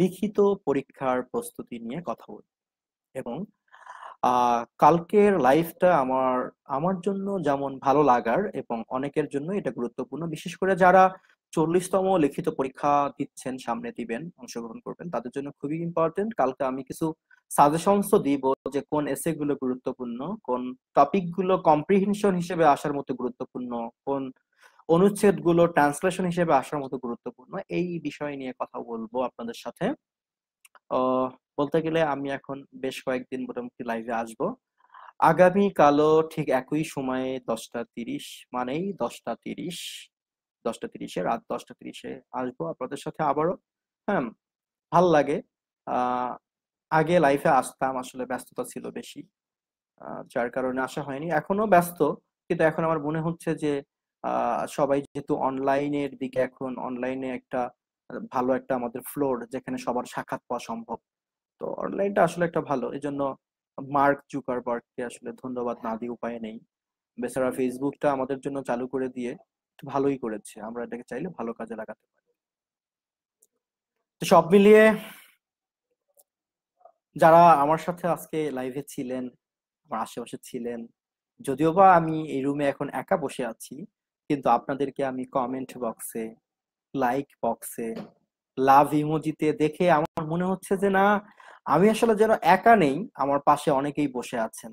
লিখিত পরীক্ষার প্রস্তুতি নিয়ে কথা বলব এবং কালকের লাইফটা আমার আমার জন্য যেমন ভালো লাগার এবং অনেকের জন্য এটা গুরুত্বপূর্ণ বিশেষ করে যারা চল্লিশতম লিখিত পরীক্ষা দিচ্ছেন সামনে দিবেন অংশগ্রহণ করবেন তাদের জন্য খুবই ইম্পর্টেন্ট কালকে আমি কিছু সাজেশনসও দিব যে কোন এসে গুলো গুরুত্বপূর্ণ কোন টপিক গুলো কম্প্রিহেনশন হিসেবে আসার মতো গুরুত্বপূর্ণ কোন অনুচ্ছেদগুলো ট্রান্সলেশন হিসেবে আসার মতো গুরুত্বপূর্ণ এই বিষয় নিয়ে কথা বলবো আপনাদের সাথে বলতে গেলে আমি এখন বেশ কয়েকদিন মোটামুটি লাইভে আসবো আগামী কালও ঠিক একই সময়ে দশটা তিরিশ মানেই দশটা তিরিশ দশটা তিরিশে রাত দশটা তিরিশে আসবো আপনাদের সাথে আবারও হ্যাঁ ভাল লাগে আগে লাইফে আসতাম আসলে ব্যস্ততা ছিল বেশি যার কারণে আসা হয়নি এখনো ব্যস্ত কিন্তু এখন আমার মনে হচ্ছে যে সবাই যেহেতু অনলাইনের দিকে এখন অনলাইনে একটা ভালো একটা আমাদের ফ্লোর যেখানে সবার সাক্ষাৎ পাওয়া সম্ভব তো অনলাইনটা আসলে একটা ভালো এই জন্য মার্ক জুকারবার্গকে আসলে ধন্যবাদ না দিয়ে উপায় নেই বেচারা ফেসবুকটা আমাদের জন্য চালু করে দিয়ে ভালোই করেছে আমরা এটাকে চাইলে ভালো কাজে লাগাতে পারি তো সব মিলিয়ে যারা আমার সাথে আজকে লাইভে ছিলেন আমার আশেপাশে ছিলেন যদিও বা আমি এই রুমে এখন একা বসে আছি কিন্তু আপনাদেরকে আমি কমেন্ট বক্সে লাইক বক্সে লাভ ইমোজিতে দেখে আমার মনে হচ্ছে যে না আমি আসলে যেন একা নেই আমার পাশে অনেকেই বসে আছেন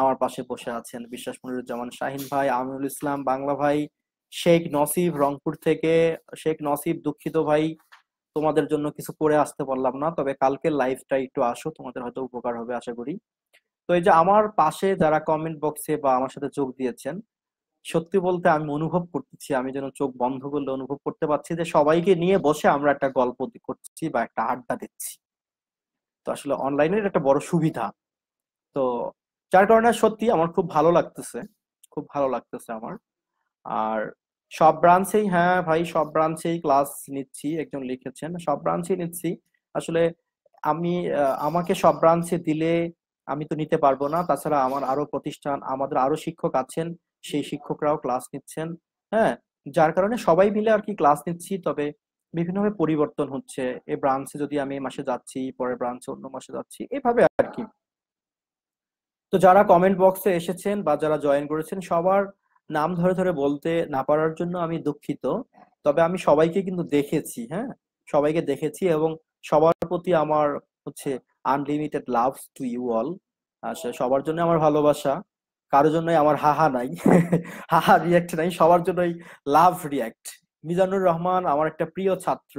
আমার পাশে বসে আছেন বিশ্বাস মনিরুজ্জামান শাহিন ভাই আমিরুল ইসলাম বাংলা ভাই শেখ নসিব রংপুর থেকে শেখ নসিব দুঃখিত ভাই তোমাদের জন্য কিছু করে আসতে পারলাম না তবে কালকে লাইভটা একটু আসো তোমাদের হয়তো উপকার হবে আশা করি তো এই যে আমার পাশে যারা কমেন্ট বক্সে বা আমার সাথে যোগ দিয়েছেন সত্যি বলতে আমি অনুভব করতেছি আমি যেন চোখ বন্ধ করলে অনুভব করতে পারছি যে সবাইকে নিয়ে বসে আমরা একটা গল্প করছি বা একটা আড্ডা দিচ্ছি তো আসলে অনলাইনের একটা বড় সুবিধা তো যার কারণে সত্যি আমার খুব ভালো লাগতেছে খুব ভালো লাগতেছে আমার আর সব ব্রাঞ্চেই হ্যাঁ ভাই সব ব্রাঞ্চেই ক্লাস নিচ্ছি একজন লিখেছেন সব ব্রাঞ্চেই নিচ্ছি আসলে আমি আমাকে সব ব্রাঞ্চে দিলে আমি তো নিতে পারবো না তাছাড়া আমার আরো প্রতিষ্ঠান আমাদের আরো শিক্ষক আছেন সেই শিক্ষকরাও ক্লাস নিচ্ছেন হ্যাঁ যার কারণে সবাই মিলে আর কি ক্লাস নিচ্ছি তবে বিভিন্নভাবে পরিবর্তন হচ্ছে এ ব্রাঞ্চে যদি আমি এই মাসে যাচ্ছি পরের ব্রাঞ্চে অন্য মাসে যাচ্ছি এভাবে আর কি তো যারা কমেন্ট বক্সে এসেছেন বা যারা জয়েন করেছেন সবার নাম ধরে ধরে বলতে না পারার জন্য আমি দুঃখিত তবে আমি সবাইকে কিন্তু দেখেছি হ্যাঁ সবাইকে দেখেছি এবং সবার প্রতি আমার হচ্ছে unlimited loves to you all আচ্ছা সবার জন্য আমার ভালোবাসা কারোর জন্যই আমার হাহা নাই হাহা রিয়াক্ট নাই সবার জন্যই লাভ রিয়াক্ট মিজানুর রহমান আমার একটা প্রিয় ছাত্র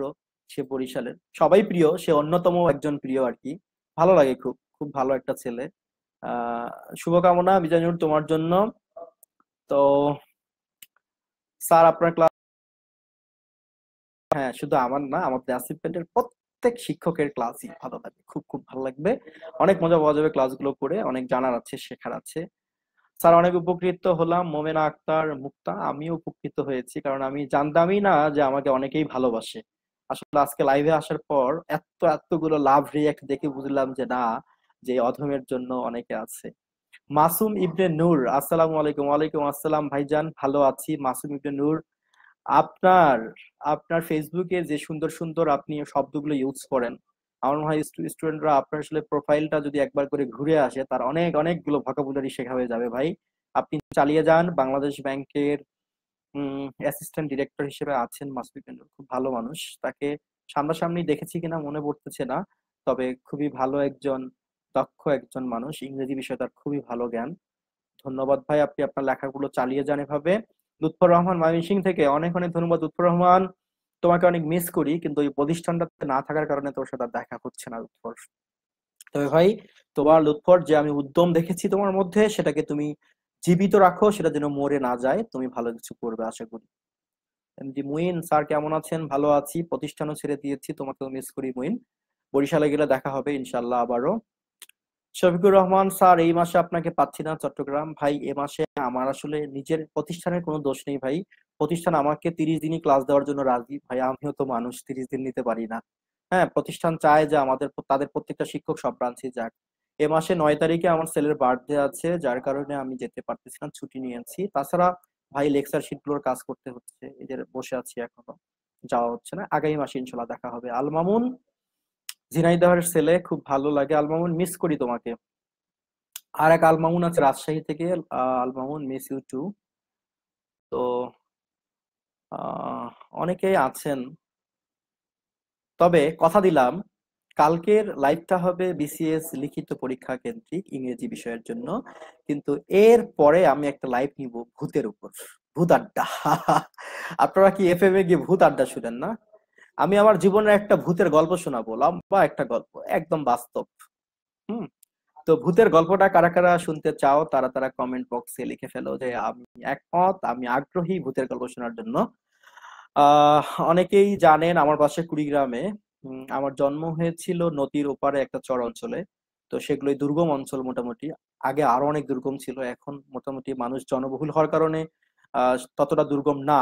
সে বরিশালের সবাই প্রিয় সে অন্যতম একজন প্রিয় আর কি ভালো লাগে খুব খুব ভালো একটা ছেলে শুভকামনা মিজানুর তোমার জন্য তো স্যার আপনার ক্লাস হ্যাঁ শুধু আমার না আমাদের অ্যাসিস্ট্যান্টের প্রত্যেক শিক্ষকের ক্লাসই ভালো লাগে খুব খুব ভালো লাগবে অনেক মজা পাওয়া যাবে ক্লাসগুলো করে অনেক জানার আছে শেখার আছে স্যার অনেক উপকৃত হলাম মোমেনা আক্তার মুক্তা আমিও উপকৃত হয়েছি কারণ আমি জানতামই না যে আমাকে অনেকেই ভালোবাসে আসলে আজকে লাইভে আসার পর এত এতগুলো লাভ রিয়াক্ট দেখে বুঝলাম যে না যে অধমের জন্য অনেকে আছে মাসুম ইবনে নূর আসসালামু আলাইকুম ওয়ালাইকুম আসসালাম ভাইজান ভালো আছি মাসুম ইবনে নূর আপনার আপনার ফেসবুকে যে সুন্দর সুন্দর আপনি শব্দগুলো ইউজ করেন আমার মনে হয় স্টুডেন্টরা আপনার আসলে প্রোফাইলটা যদি একবার করে ঘুরে আসে তার অনেক অনেকগুলো ভকাবুলারি শেখা হয়ে যাবে ভাই আপনি চালিয়ে যান বাংলাদেশ ব্যাংকের অ্যাসিস্ট্যান্ট ডিরেক্টর হিসেবে আছেন মাসুদ খুব ভালো মানুষ তাকে সামনাসামনি দেখেছি কিনা মনে পড়তেছে না তবে খুবই ভালো একজন দক্ষ একজন মানুষ ইংরেজি বিষয়ে তার খুবই ভালো জ্ঞান ধন্যবাদ ভাই আপনি আপনার লেখাগুলো চালিয়ে যান এভাবে লুৎফর রহমান ময়মনসিং থেকে অনেক অনেক ধন্যবাদ লুৎফর রহমান তোমাকে অনেক মিস করি কিন্তু ওই প্রতিষ্ঠানটাতে না থাকার কারণে তোমার সাথে দেখা হচ্ছে না লুৎফর তবে ভাই তোমার লুৎফর যে আমি উদ্যম দেখেছি তোমার মধ্যে সেটাকে তুমি জীবিত রাখো সেটা যেন মরে না যায় তুমি ভালো কিছু করবে আশা করি এমনি মুইন স্যার কেমন আছেন ভালো আছি প্রতিষ্ঠানও ছেড়ে দিয়েছি তোমাকে মিস করি মুইন বরিশালে গেলে দেখা হবে ইনশাল্লাহ আবারও শফিকুর রহমান স্যার এই মাসে আপনাকে পাচ্ছি না চট্টগ্রাম ভাই এ মাসে আমার আসলে নিজের প্রতিষ্ঠানের কোনো দোষ নেই ভাই প্রতিষ্ঠান আমাকে তিরিশ দিনই ক্লাস দেওয়ার জন্য রাজি ভাই আমিও তো মানুষ তিরিশ দিন নিতে পারি না হ্যাঁ প্রতিষ্ঠান চায় যে আমাদের তাদের প্রত্যেকটা শিক্ষক সব ব্রাঞ্চে যাক এ মাসে নয় তারিখে আমার ছেলের বার্থডে আছে যার কারণে আমি যেতে পারতেছি না ছুটি নিয়েছি তাছাড়া ভাই লেকচার গুলোর কাজ করতে হচ্ছে এদের বসে আছি এখনো যাওয়া হচ্ছে না আগামী মাসে ইনশাল্লাহ দেখা হবে আল মামুন ঝিনাইদহের ছেলে খুব ভালো লাগে আলমামুন মিস করি তোমাকে আর এক আলমামুন আছে রাজশাহী থেকে আলমামুন মিস ইউ টু তো অনেকেই আছেন তবে কথা দিলাম কালকের লাইভটা হবে বিসিএস লিখিত পরীক্ষা কেন্দ্রিক ইংরেজি বিষয়ের জন্য কিন্তু এর পরে আমি একটা লাইভ নিব ভূতের উপর ভূত আড্ডা আপনারা কি এফ এম এ গিয়ে ভূত আড্ডা শুনেন না আমি আমার জীবনের একটা ভূতের গল্প শোনাবো লম্বা একটা গল্প একদম বাস্তব হুম তো ভূতের গল্পটা কারা কারা শুনতে চাও তারা তারা কমেন্ট বক্সে লিখে ফেলো যে আমি একমত আমি আগ্রহী ভূতের গল্প শোনার জন্য অনেকেই জানেন আমার বাসা কুড়িগ্রামে আমার জন্ম হয়েছিল নদীর ওপারে একটা চর অঞ্চলে তো সেগুলোই দুর্গম অঞ্চল মোটামুটি আগে আরো অনেক দুর্গম ছিল এখন মোটামুটি মানুষ জনবহুল হওয়ার কারণে ততটা দুর্গম না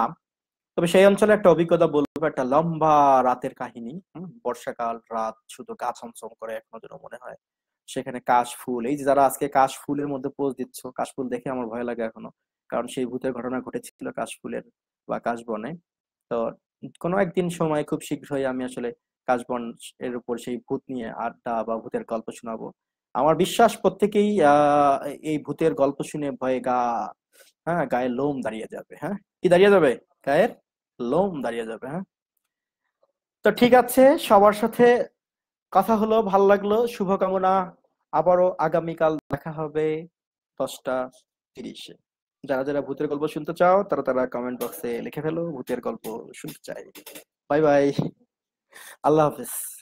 তবে সেই অঞ্চলে একটা অভিজ্ঞতা বলবো একটা লম্বা রাতের কাহিনী বর্ষাকাল রাত শুধু গা ছমছম করে এক নজরে মনে হয় সেখানে কাশফুল এই যে যারা আজকে কাশফুলের মধ্যে পোজ দিচ্ছ কাশফুল দেখে আমার ভয় লাগে এখনো কারণ সেই ভূতের ঘটনা ঘটেছিল কাশফুলের বা কাশবনে তো কোনো একদিন সময় খুব শীঘ্রই আমি আসলে কাশবন এর উপর সেই ভূত নিয়ে আড্ডা বা ভূতের গল্প শোনাবো আমার বিশ্বাস প্রত্যেকেই এই ভূতের গল্প শুনে ভয়ে গা হ্যাঁ গায়ে লোম দাঁড়িয়ে যাবে হ্যাঁ কি দাঁড়িয়ে যাবে গায়ের লোম দাঁড়িয়ে যাবে হ্যাঁ তো ঠিক আছে সবার সাথে কথা হলো ভাল লাগলো শুভকামনা আবারও আগামীকাল দেখা হবে দশটা তিরিশে যারা যারা ভূতের গল্প শুনতে চাও তারা তারা কমেন্ট বক্সে লিখে ফেলো ভূতের গল্প শুনতে চাই বাই বাই আল্লাহ হাফিজ